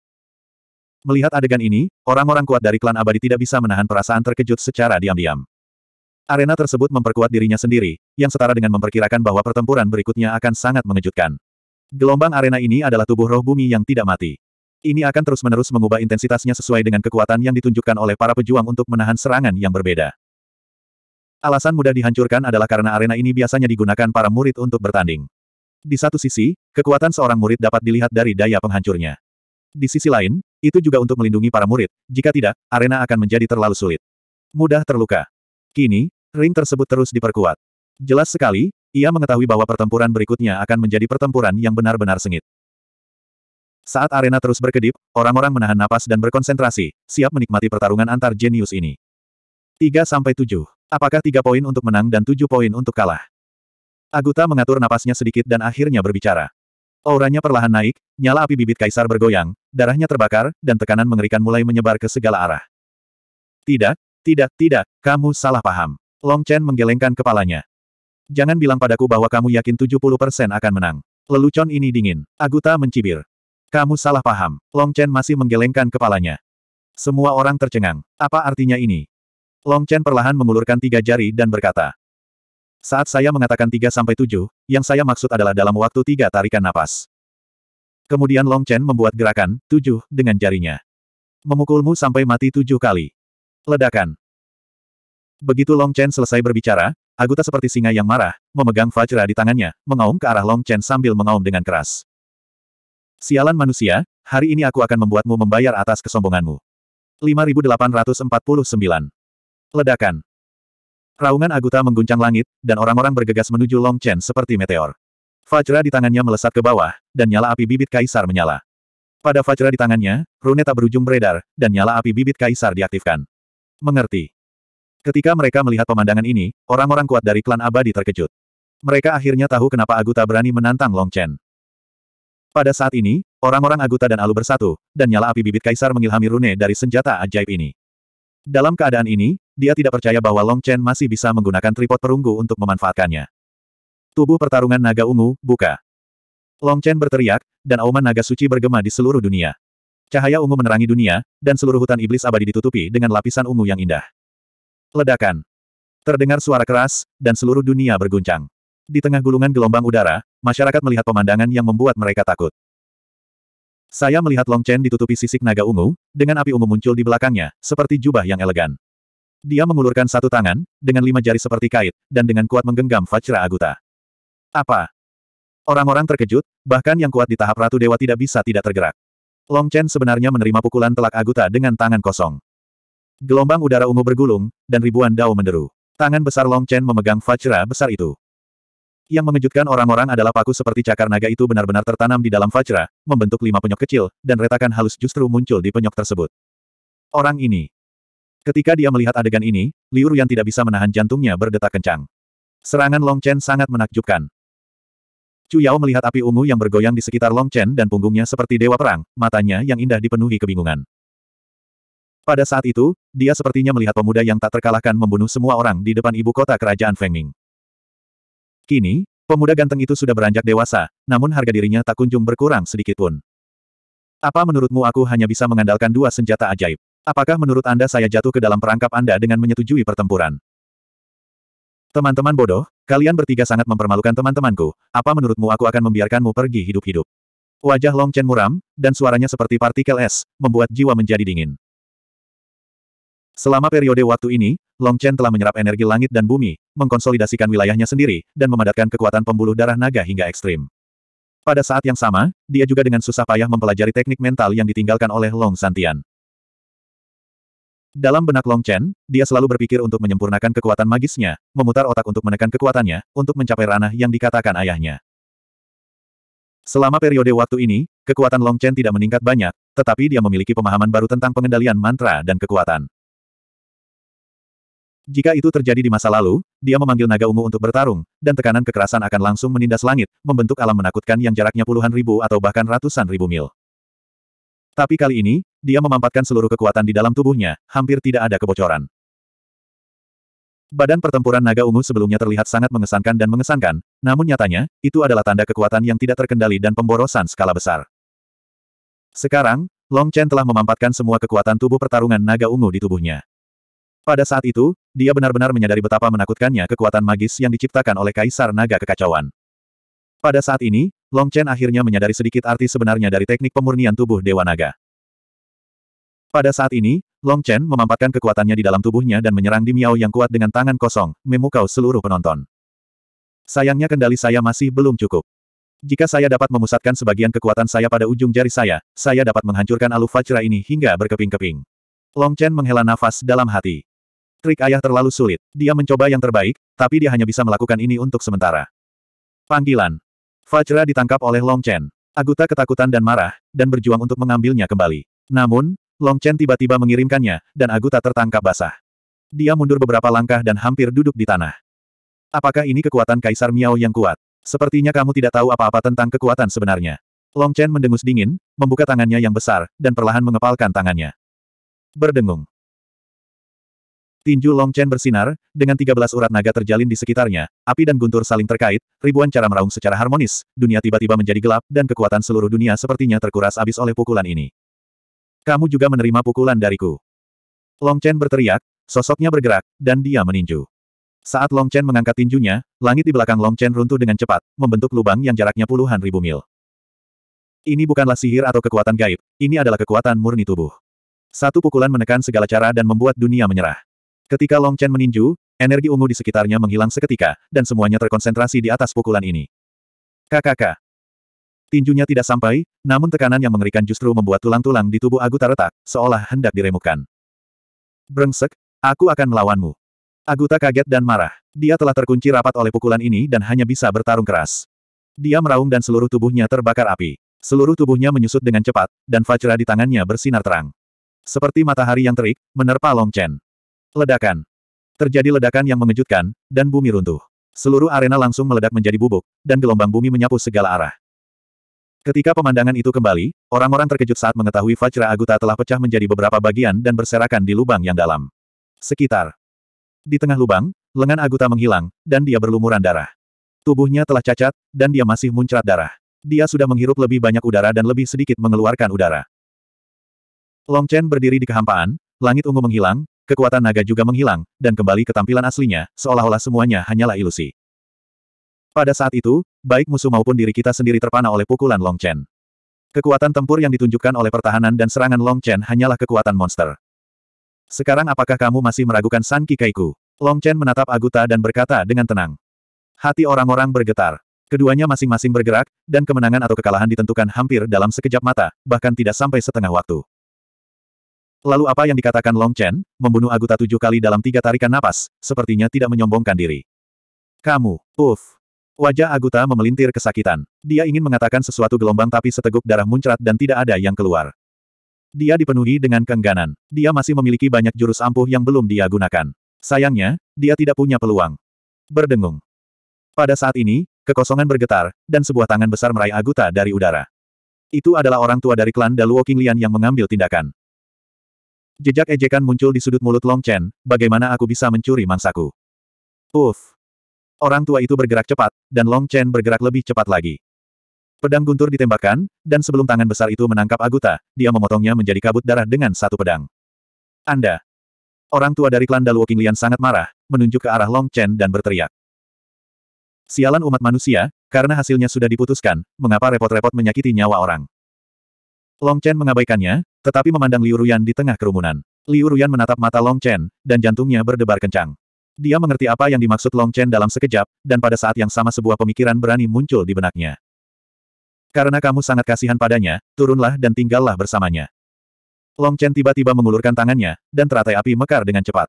Melihat adegan ini, orang-orang kuat dari klan abadi tidak bisa menahan perasaan terkejut secara diam-diam. Arena tersebut memperkuat dirinya sendiri, yang setara dengan memperkirakan bahwa pertempuran berikutnya akan sangat mengejutkan. Gelombang arena ini adalah tubuh roh bumi yang tidak mati. Ini akan terus-menerus mengubah intensitasnya sesuai dengan kekuatan yang ditunjukkan oleh para pejuang untuk menahan serangan yang berbeda. Alasan mudah dihancurkan adalah karena arena ini biasanya digunakan para murid untuk bertanding. Di satu sisi, kekuatan seorang murid dapat dilihat dari daya penghancurnya. Di sisi lain, itu juga untuk melindungi para murid, jika tidak, arena akan menjadi terlalu sulit. Mudah terluka. Kini, ring tersebut terus diperkuat. Jelas sekali, ia mengetahui bahwa pertempuran berikutnya akan menjadi pertempuran yang benar-benar sengit. Saat arena terus berkedip, orang-orang menahan napas dan berkonsentrasi, siap menikmati pertarungan antar jenius ini. 3-7. Apakah 3 poin untuk menang dan 7 poin untuk kalah? Aguta mengatur napasnya sedikit dan akhirnya berbicara. Auranya perlahan naik, nyala api bibit kaisar bergoyang, darahnya terbakar, dan tekanan mengerikan mulai menyebar ke segala arah. Tidak, tidak, tidak, kamu salah paham. Long Chen menggelengkan kepalanya. Jangan bilang padaku bahwa kamu yakin 70% akan menang. Lelucon ini dingin. Aguta mencibir. Kamu salah paham. Long Chen masih menggelengkan kepalanya. Semua orang tercengang. Apa artinya ini? Long Chen perlahan mengulurkan tiga jari dan berkata. Saat saya mengatakan tiga sampai tujuh, yang saya maksud adalah dalam waktu tiga tarikan napas. Kemudian Long Chen membuat gerakan, tujuh, dengan jarinya. Memukulmu sampai mati tujuh kali. Ledakan. Begitu Long Chen selesai berbicara, Aguta seperti singa yang marah, memegang Fajra di tangannya, mengaum ke arah Long Chen sambil mengaum dengan keras. Sialan manusia, hari ini aku akan membuatmu membayar atas kesombonganmu. 5849. Ledakan. Raungan Aguta mengguncang langit, dan orang-orang bergegas menuju Long Chen seperti meteor. Fajra di tangannya melesat ke bawah, dan nyala api bibit kaisar menyala. Pada Fajra di tangannya, rune tak berujung beredar, dan nyala api bibit kaisar diaktifkan. Mengerti. Ketika mereka melihat pemandangan ini, orang-orang kuat dari klan abadi terkejut. Mereka akhirnya tahu kenapa Aguta berani menantang Long Chen. Pada saat ini, orang-orang Aguta dan Alu bersatu, dan nyala api bibit kaisar mengilhami rune dari senjata ajaib ini. Dalam keadaan ini, dia tidak percaya bahwa Long Chen masih bisa menggunakan tripod perunggu untuk memanfaatkannya. Tubuh pertarungan naga ungu, buka. Long Chen berteriak, dan auman naga suci bergema di seluruh dunia. Cahaya ungu menerangi dunia, dan seluruh hutan iblis abadi ditutupi dengan lapisan ungu yang indah. Ledakan. Terdengar suara keras, dan seluruh dunia berguncang. Di tengah gulungan gelombang udara, masyarakat melihat pemandangan yang membuat mereka takut. Saya melihat Long Chen ditutupi sisik naga ungu, dengan api ungu muncul di belakangnya, seperti jubah yang elegan. Dia mengulurkan satu tangan, dengan lima jari seperti kait, dan dengan kuat menggenggam Vajra Aguta. Apa? Orang-orang terkejut, bahkan yang kuat di tahap Ratu Dewa tidak bisa tidak tergerak. Long Chen sebenarnya menerima pukulan telak Aguta dengan tangan kosong. Gelombang udara ungu bergulung, dan ribuan dao menderu. Tangan besar Long Chen memegang Vajra besar itu. Yang mengejutkan orang-orang adalah paku seperti cakar naga itu benar-benar tertanam di dalam Vajra, membentuk lima penyok kecil, dan retakan halus justru muncul di penyok tersebut. Orang ini. Ketika dia melihat adegan ini, Liu yang tidak bisa menahan jantungnya berdetak kencang. Serangan Long Chen sangat menakjubkan. Chu Yao melihat api ungu yang bergoyang di sekitar Long Chen dan punggungnya seperti dewa perang, matanya yang indah dipenuhi kebingungan. Pada saat itu, dia sepertinya melihat pemuda yang tak terkalahkan membunuh semua orang di depan ibu kota kerajaan Fengming. Kini, pemuda ganteng itu sudah beranjak dewasa, namun harga dirinya tak kunjung berkurang sedikitpun. Apa menurutmu aku hanya bisa mengandalkan dua senjata ajaib? Apakah menurut Anda saya jatuh ke dalam perangkap Anda dengan menyetujui pertempuran? Teman-teman bodoh, kalian bertiga sangat mempermalukan teman-temanku. Apa menurutmu aku akan membiarkanmu pergi hidup-hidup? Wajah Long Chen muram, dan suaranya seperti partikel es, membuat jiwa menjadi dingin. Selama periode waktu ini, Long Chen telah menyerap energi langit dan bumi, mengkonsolidasikan wilayahnya sendiri, dan memadatkan kekuatan pembuluh darah naga hingga ekstrim. Pada saat yang sama, dia juga dengan susah payah mempelajari teknik mental yang ditinggalkan oleh Long Santian. Dalam benak Long Chen, dia selalu berpikir untuk menyempurnakan kekuatan magisnya, memutar otak untuk menekan kekuatannya, untuk mencapai ranah yang dikatakan ayahnya. Selama periode waktu ini, kekuatan Long Chen tidak meningkat banyak, tetapi dia memiliki pemahaman baru tentang pengendalian mantra dan kekuatan. Jika itu terjadi di masa lalu, dia memanggil naga ungu untuk bertarung, dan tekanan kekerasan akan langsung menindas langit, membentuk alam menakutkan yang jaraknya puluhan ribu atau bahkan ratusan ribu mil. Tapi kali ini, dia memampatkan seluruh kekuatan di dalam tubuhnya, hampir tidak ada kebocoran. Badan pertempuran naga ungu sebelumnya terlihat sangat mengesankan dan mengesankan, namun nyatanya, itu adalah tanda kekuatan yang tidak terkendali dan pemborosan skala besar. Sekarang, Long Chen telah memampatkan semua kekuatan tubuh pertarungan naga ungu di tubuhnya. Pada saat itu, dia benar-benar menyadari betapa menakutkannya kekuatan magis yang diciptakan oleh Kaisar Naga Kekacauan. Pada saat ini, Long Chen akhirnya menyadari sedikit arti sebenarnya dari teknik pemurnian tubuh Dewa Naga. Pada saat ini, Long Chen memampatkan kekuatannya di dalam tubuhnya dan menyerang Di Miao yang kuat dengan tangan kosong, memukau seluruh penonton. Sayangnya kendali saya masih belum cukup. Jika saya dapat memusatkan sebagian kekuatan saya pada ujung jari saya, saya dapat menghancurkan alu fajra ini hingga berkeping-keping. Long Chen menghela nafas dalam hati. Trik ayah terlalu sulit. Dia mencoba yang terbaik, tapi dia hanya bisa melakukan ini untuk sementara. Panggilan. Fajra ditangkap oleh Long Chen. Aguta ketakutan dan marah, dan berjuang untuk mengambilnya kembali. Namun, Long Chen tiba-tiba mengirimkannya, dan Aguta tertangkap basah. Dia mundur beberapa langkah dan hampir duduk di tanah. Apakah ini kekuatan Kaisar Miao yang kuat? Sepertinya kamu tidak tahu apa-apa tentang kekuatan sebenarnya. Long Chen mendengus dingin, membuka tangannya yang besar, dan perlahan mengepalkan tangannya. Berdengung. Tinju Long Chen bersinar, dengan 13 urat naga terjalin di sekitarnya, api dan guntur saling terkait, ribuan cara meraung secara harmonis, dunia tiba-tiba menjadi gelap dan kekuatan seluruh dunia sepertinya terkuras abis oleh pukulan ini. Kamu juga menerima pukulan dariku. Long Chen berteriak, sosoknya bergerak, dan dia meninju. Saat Long Chen mengangkat tinjunya, langit di belakang Long Chen runtuh dengan cepat, membentuk lubang yang jaraknya puluhan ribu mil. Ini bukanlah sihir atau kekuatan gaib, ini adalah kekuatan murni tubuh. Satu pukulan menekan segala cara dan membuat dunia menyerah. Ketika Long Chen meninju, energi ungu di sekitarnya menghilang seketika, dan semuanya terkonsentrasi di atas pukulan ini. KKK. Tinjunya tidak sampai, namun tekanan yang mengerikan justru membuat tulang-tulang di tubuh Aguta retak, seolah hendak diremukkan. Brengsek, aku akan melawanmu. Aguta kaget dan marah. Dia telah terkunci rapat oleh pukulan ini dan hanya bisa bertarung keras. Dia meraung dan seluruh tubuhnya terbakar api. Seluruh tubuhnya menyusut dengan cepat, dan fajra di tangannya bersinar terang. Seperti matahari yang terik, menerpa Long Chen. Ledakan. Terjadi ledakan yang mengejutkan, dan bumi runtuh. Seluruh arena langsung meledak menjadi bubuk, dan gelombang bumi menyapu segala arah. Ketika pemandangan itu kembali, orang-orang terkejut saat mengetahui Vajra Aguta telah pecah menjadi beberapa bagian dan berserakan di lubang yang dalam. Sekitar. Di tengah lubang, lengan Aguta menghilang, dan dia berlumuran darah. Tubuhnya telah cacat, dan dia masih muncrat darah. Dia sudah menghirup lebih banyak udara dan lebih sedikit mengeluarkan udara. Long Chen berdiri di kehampaan, langit ungu menghilang, Kekuatan naga juga menghilang, dan kembali ke tampilan aslinya, seolah-olah semuanya hanyalah ilusi. Pada saat itu, baik musuh maupun diri kita sendiri terpana oleh pukulan Long Chen. Kekuatan tempur yang ditunjukkan oleh pertahanan dan serangan Long Chen hanyalah kekuatan monster. Sekarang apakah kamu masih meragukan San Kikaiku? Long Chen menatap Aguta dan berkata dengan tenang. Hati orang-orang bergetar. Keduanya masing-masing bergerak, dan kemenangan atau kekalahan ditentukan hampir dalam sekejap mata, bahkan tidak sampai setengah waktu. Lalu apa yang dikatakan Long Chen, membunuh Aguta tujuh kali dalam tiga tarikan napas, sepertinya tidak menyombongkan diri. Kamu, uff. Wajah Aguta memelintir kesakitan. Dia ingin mengatakan sesuatu gelombang tapi seteguk darah muncrat dan tidak ada yang keluar. Dia dipenuhi dengan keengganan. Dia masih memiliki banyak jurus ampuh yang belum dia gunakan. Sayangnya, dia tidak punya peluang. Berdengung. Pada saat ini, kekosongan bergetar, dan sebuah tangan besar meraih Aguta dari udara. Itu adalah orang tua dari klan Daluo Qinglian yang mengambil tindakan. Jejak ejekan muncul di sudut mulut Long Chen, bagaimana aku bisa mencuri mangsaku? Uff! Orang tua itu bergerak cepat, dan Long Chen bergerak lebih cepat lagi. Pedang guntur ditembakkan, dan sebelum tangan besar itu menangkap Aguta, dia memotongnya menjadi kabut darah dengan satu pedang. Anda! Orang tua dari klan Daluo Qinglian sangat marah, menunjuk ke arah Long Chen dan berteriak. Sialan umat manusia, karena hasilnya sudah diputuskan, mengapa repot-repot menyakiti nyawa orang? Long Chen mengabaikannya, tetapi memandang Liu Ruyan di tengah kerumunan. Liu Ruyan menatap mata Long Chen, dan jantungnya berdebar kencang. Dia mengerti apa yang dimaksud Long Chen dalam sekejap, dan pada saat yang sama sebuah pemikiran berani muncul di benaknya. Karena kamu sangat kasihan padanya, turunlah dan tinggallah bersamanya. Long Chen tiba-tiba mengulurkan tangannya, dan teratai api mekar dengan cepat.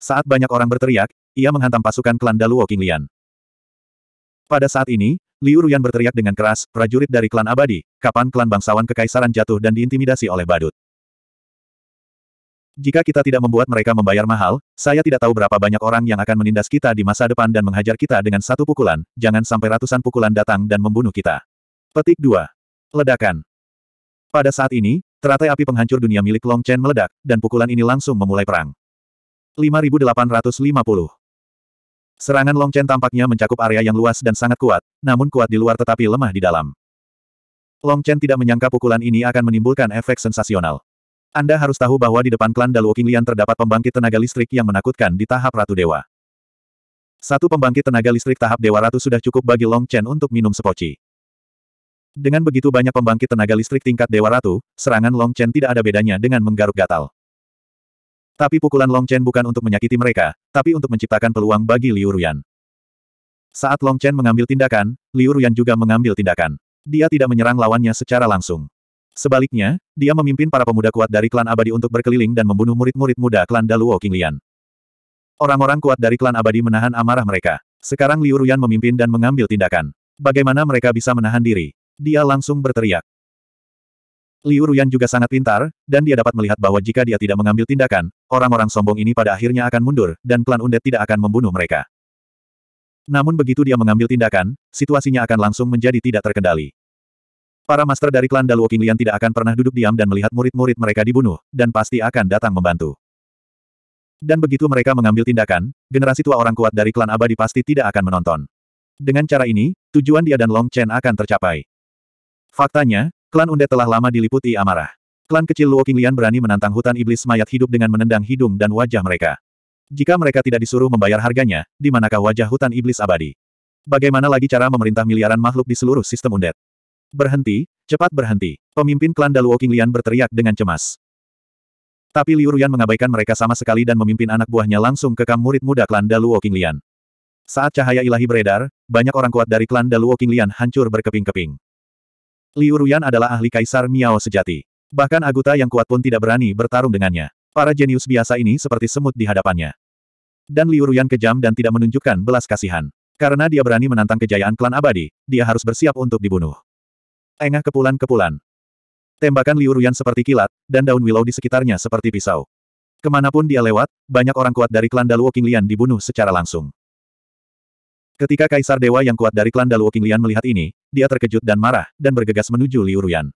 Saat banyak orang berteriak, ia menghantam pasukan klan Daluo Qinglian. Pada saat ini, Liu Ruyan berteriak dengan keras, prajurit dari klan abadi, kapan klan bangsawan kekaisaran jatuh dan diintimidasi oleh badut? Jika kita tidak membuat mereka membayar mahal, saya tidak tahu berapa banyak orang yang akan menindas kita di masa depan dan menghajar kita dengan satu pukulan, jangan sampai ratusan pukulan datang dan membunuh kita. Petik 2. Ledakan. Pada saat ini, teratai api penghancur dunia milik Long Chen meledak, dan pukulan ini langsung memulai perang. 5850 Serangan Long Chen tampaknya mencakup area yang luas dan sangat kuat, namun kuat di luar tetapi lemah di dalam. Long Chen tidak menyangka pukulan ini akan menimbulkan efek sensasional. Anda harus tahu bahwa di depan klan Daluo Qinglian terdapat pembangkit tenaga listrik yang menakutkan di tahap Ratu Dewa. Satu pembangkit tenaga listrik tahap Dewa Ratu sudah cukup bagi Long Chen untuk minum sepoci. Dengan begitu banyak pembangkit tenaga listrik tingkat Dewa Ratu, serangan Long Chen tidak ada bedanya dengan menggaruk gatal. Tapi pukulan Long Chen bukan untuk menyakiti mereka, tapi untuk menciptakan peluang bagi Liu Ruyan. Saat Long Chen mengambil tindakan, Liu Ruyan juga mengambil tindakan. Dia tidak menyerang lawannya secara langsung. Sebaliknya, dia memimpin para pemuda kuat dari klan abadi untuk berkeliling dan membunuh murid-murid muda klan Daluo Qinglian. Orang-orang kuat dari klan abadi menahan amarah mereka. Sekarang Liu Ruyan memimpin dan mengambil tindakan. Bagaimana mereka bisa menahan diri? Dia langsung berteriak. Liu Ruyan juga sangat pintar, dan dia dapat melihat bahwa jika dia tidak mengambil tindakan, orang-orang sombong ini pada akhirnya akan mundur, dan klan Undet tidak akan membunuh mereka. Namun begitu dia mengambil tindakan, situasinya akan langsung menjadi tidak terkendali. Para master dari klan Dalwo Qinglian tidak akan pernah duduk diam dan melihat murid-murid mereka dibunuh, dan pasti akan datang membantu. Dan begitu mereka mengambil tindakan, generasi tua orang kuat dari klan abadi pasti tidak akan menonton. Dengan cara ini, tujuan dia dan Long Chen akan tercapai. Faktanya, klan Undead telah lama diliputi amarah. Klan kecil Luo Qinglian berani menantang hutan iblis mayat hidup dengan menendang hidung dan wajah mereka. Jika mereka tidak disuruh membayar harganya, di manakah wajah hutan iblis abadi? Bagaimana lagi cara memerintah miliaran makhluk di seluruh sistem undet? Berhenti, cepat berhenti. Pemimpin klan Daluo Qinglian berteriak dengan cemas. Tapi Liu Ruyan mengabaikan mereka sama sekali dan memimpin anak buahnya langsung ke kamp murid muda klan Daluo Qinglian. Saat cahaya ilahi beredar, banyak orang kuat dari klan Daluo Qinglian hancur berkeping-keping. Liu Ruyan adalah ahli kaisar Miao sejati. Bahkan Aguta yang kuat pun tidak berani bertarung dengannya. Para jenius biasa ini seperti semut di hadapannya. Dan Liu Ruyan kejam dan tidak menunjukkan belas kasihan. Karena dia berani menantang kejayaan klan abadi, dia harus bersiap untuk dibunuh. Engah kepulan-kepulan. Tembakan Liu Ruyan seperti kilat, dan daun willow di sekitarnya seperti pisau. Kemanapun dia lewat, banyak orang kuat dari klan Daluo Qinglian dibunuh secara langsung. Ketika Kaisar Dewa yang kuat dari klan Daluo Qinglian melihat ini, dia terkejut dan marah, dan bergegas menuju Liu Ruyan.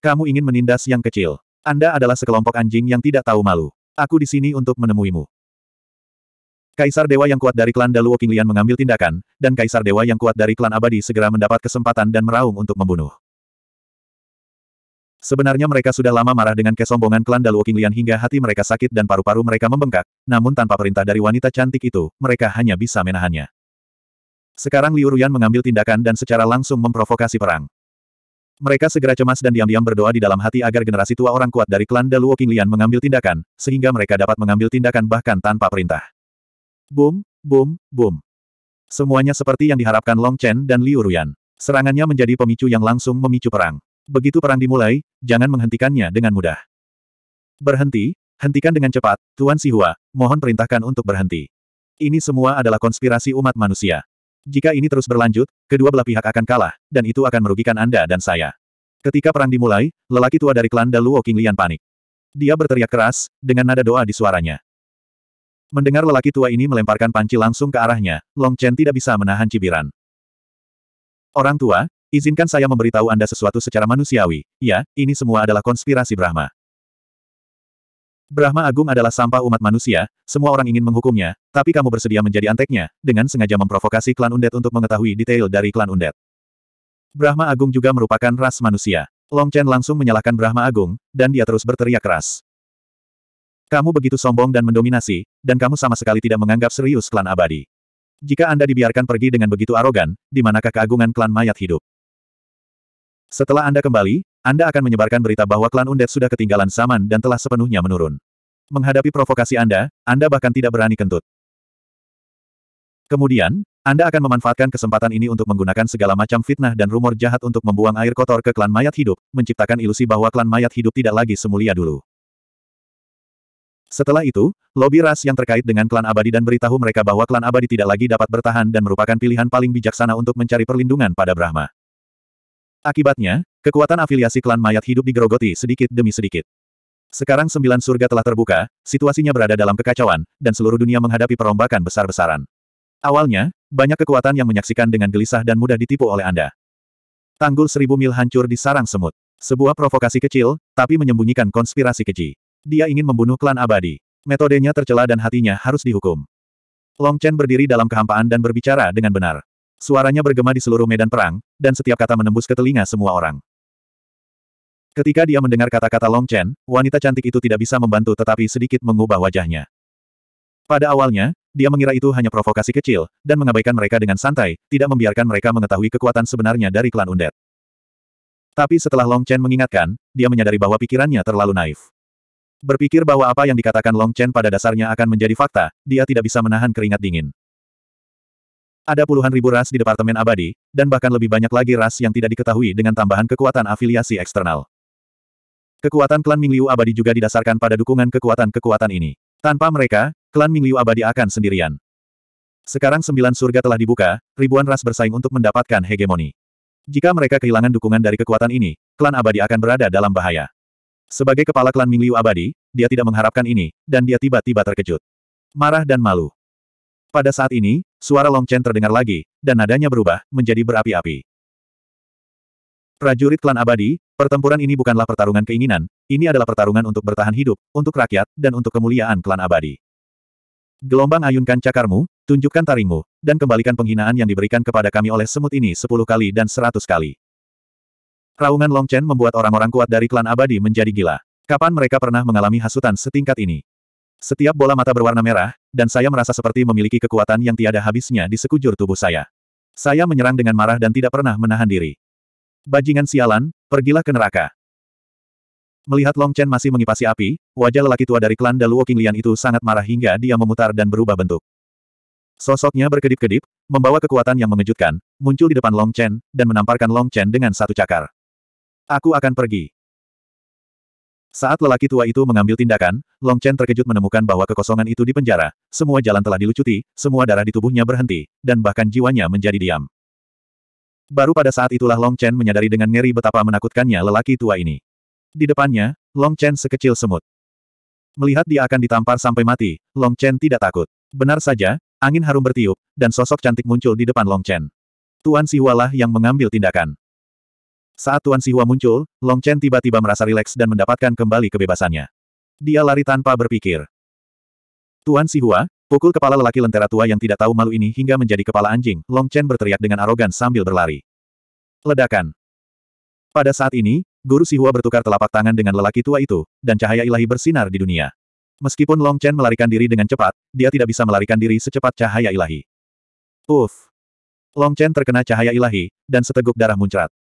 Kamu ingin menindas yang kecil. Anda adalah sekelompok anjing yang tidak tahu malu. Aku di sini untuk menemuimu. Kaisar Dewa yang kuat dari klan Daluo Qinglian mengambil tindakan, dan Kaisar Dewa yang kuat dari klan Abadi segera mendapat kesempatan dan meraung untuk membunuh. Sebenarnya mereka sudah lama marah dengan kesombongan klan Daluo Qinglian hingga hati mereka sakit dan paru-paru mereka membengkak, namun tanpa perintah dari wanita cantik itu, mereka hanya bisa menahannya. Sekarang Liu Ruyan mengambil tindakan dan secara langsung memprovokasi perang. Mereka segera cemas dan diam-diam berdoa di dalam hati agar generasi tua orang kuat dari klan Daluo Qinglian mengambil tindakan, sehingga mereka dapat mengambil tindakan bahkan tanpa perintah. Boom, boom, boom. Semuanya seperti yang diharapkan Long Chen dan Liu Ruyan. Serangannya menjadi pemicu yang langsung memicu perang. Begitu perang dimulai, jangan menghentikannya dengan mudah. Berhenti, hentikan dengan cepat, Tuan Sihua, mohon perintahkan untuk berhenti. Ini semua adalah konspirasi umat manusia. Jika ini terus berlanjut, kedua belah pihak akan kalah, dan itu akan merugikan Anda dan saya. Ketika perang dimulai, lelaki tua dari klan Daluo Qinglian panik. Dia berteriak keras, dengan nada doa di suaranya. Mendengar lelaki tua ini melemparkan panci langsung ke arahnya, Long Chen tidak bisa menahan cibiran. Orang tua, izinkan saya memberitahu Anda sesuatu secara manusiawi, ya, ini semua adalah konspirasi Brahma. Brahma Agung adalah sampah umat manusia, semua orang ingin menghukumnya, tapi kamu bersedia menjadi anteknya, dengan sengaja memprovokasi klan Undet untuk mengetahui detail dari klan Undet. Brahma Agung juga merupakan ras manusia. Long Chen langsung menyalahkan Brahma Agung, dan dia terus berteriak keras. Kamu begitu sombong dan mendominasi, dan kamu sama sekali tidak menganggap serius klan abadi. Jika Anda dibiarkan pergi dengan begitu arogan, di manakah keagungan klan mayat hidup? Setelah Anda kembali, Anda akan menyebarkan berita bahwa klan Undead sudah ketinggalan zaman dan telah sepenuhnya menurun. Menghadapi provokasi Anda, Anda bahkan tidak berani kentut. Kemudian, Anda akan memanfaatkan kesempatan ini untuk menggunakan segala macam fitnah dan rumor jahat untuk membuang air kotor ke klan mayat hidup, menciptakan ilusi bahwa klan mayat hidup tidak lagi semulia dulu. Setelah itu, lobi ras yang terkait dengan klan abadi dan beritahu mereka bahwa klan abadi tidak lagi dapat bertahan dan merupakan pilihan paling bijaksana untuk mencari perlindungan pada Brahma. Akibatnya, kekuatan afiliasi klan mayat hidup digerogoti sedikit demi sedikit. Sekarang sembilan surga telah terbuka, situasinya berada dalam kekacauan, dan seluruh dunia menghadapi perombakan besar-besaran. Awalnya, banyak kekuatan yang menyaksikan dengan gelisah dan mudah ditipu oleh Anda. Tanggul seribu mil hancur di sarang semut. Sebuah provokasi kecil, tapi menyembunyikan konspirasi keji. Dia ingin membunuh klan abadi. Metodenya tercela dan hatinya harus dihukum. Long Chen berdiri dalam kehampaan dan berbicara dengan benar. Suaranya bergema di seluruh medan perang, dan setiap kata menembus ke telinga semua orang. Ketika dia mendengar kata-kata Long Chen, wanita cantik itu tidak bisa membantu tetapi sedikit mengubah wajahnya. Pada awalnya, dia mengira itu hanya provokasi kecil, dan mengabaikan mereka dengan santai, tidak membiarkan mereka mengetahui kekuatan sebenarnya dari klan Undead. Tapi setelah Long Chen mengingatkan, dia menyadari bahwa pikirannya terlalu naif. Berpikir bahwa apa yang dikatakan Long Chen pada dasarnya akan menjadi fakta, dia tidak bisa menahan keringat dingin. Ada puluhan ribu ras di Departemen Abadi, dan bahkan lebih banyak lagi ras yang tidak diketahui dengan tambahan kekuatan afiliasi eksternal. Kekuatan klan Mingliu Abadi juga didasarkan pada dukungan kekuatan-kekuatan ini. Tanpa mereka, klan Mingliu Abadi akan sendirian. Sekarang sembilan surga telah dibuka, ribuan ras bersaing untuk mendapatkan hegemoni. Jika mereka kehilangan dukungan dari kekuatan ini, klan Abadi akan berada dalam bahaya. Sebagai kepala klan Mingliu Abadi, dia tidak mengharapkan ini, dan dia tiba-tiba terkejut. Marah dan malu. Pada saat ini, Suara Long Chen terdengar lagi, dan nadanya berubah, menjadi berapi-api. Prajurit klan abadi, pertempuran ini bukanlah pertarungan keinginan, ini adalah pertarungan untuk bertahan hidup, untuk rakyat, dan untuk kemuliaan klan abadi. Gelombang ayunkan cakarmu, tunjukkan taringmu, dan kembalikan penghinaan yang diberikan kepada kami oleh semut ini sepuluh kali dan seratus kali. Raungan Long Chen membuat orang-orang kuat dari klan abadi menjadi gila. Kapan mereka pernah mengalami hasutan setingkat ini? Setiap bola mata berwarna merah, dan saya merasa seperti memiliki kekuatan yang tiada habisnya di sekujur tubuh saya. Saya menyerang dengan marah dan tidak pernah menahan diri. Bajingan sialan, pergilah ke neraka. Melihat Long Chen masih mengipasi api, wajah lelaki tua dari klan Daluo Qinglian itu sangat marah hingga dia memutar dan berubah bentuk. Sosoknya berkedip-kedip, membawa kekuatan yang mengejutkan, muncul di depan Long Chen, dan menamparkan Long Chen dengan satu cakar. Aku akan pergi. Saat lelaki tua itu mengambil tindakan, Long Chen terkejut menemukan bahwa kekosongan itu di penjara, semua jalan telah dilucuti, semua darah di tubuhnya berhenti, dan bahkan jiwanya menjadi diam. Baru pada saat itulah Long Chen menyadari dengan ngeri betapa menakutkannya lelaki tua ini. Di depannya, Long Chen sekecil semut. Melihat dia akan ditampar sampai mati, Long Chen tidak takut. Benar saja, angin harum bertiup, dan sosok cantik muncul di depan Long Chen. Tuan Siwalah yang mengambil tindakan. Saat Tuan Sihua muncul, Long Chen tiba-tiba merasa rileks dan mendapatkan kembali kebebasannya. Dia lari tanpa berpikir. Tuan Sihua, pukul kepala lelaki lentera tua yang tidak tahu malu ini hingga menjadi kepala anjing, Long Chen berteriak dengan arogan sambil berlari. Ledakan. Pada saat ini, Guru Sihua bertukar telapak tangan dengan lelaki tua itu, dan cahaya ilahi bersinar di dunia. Meskipun Long Chen melarikan diri dengan cepat, dia tidak bisa melarikan diri secepat cahaya ilahi. Uff! Long Chen terkena cahaya ilahi, dan seteguk darah muncrat.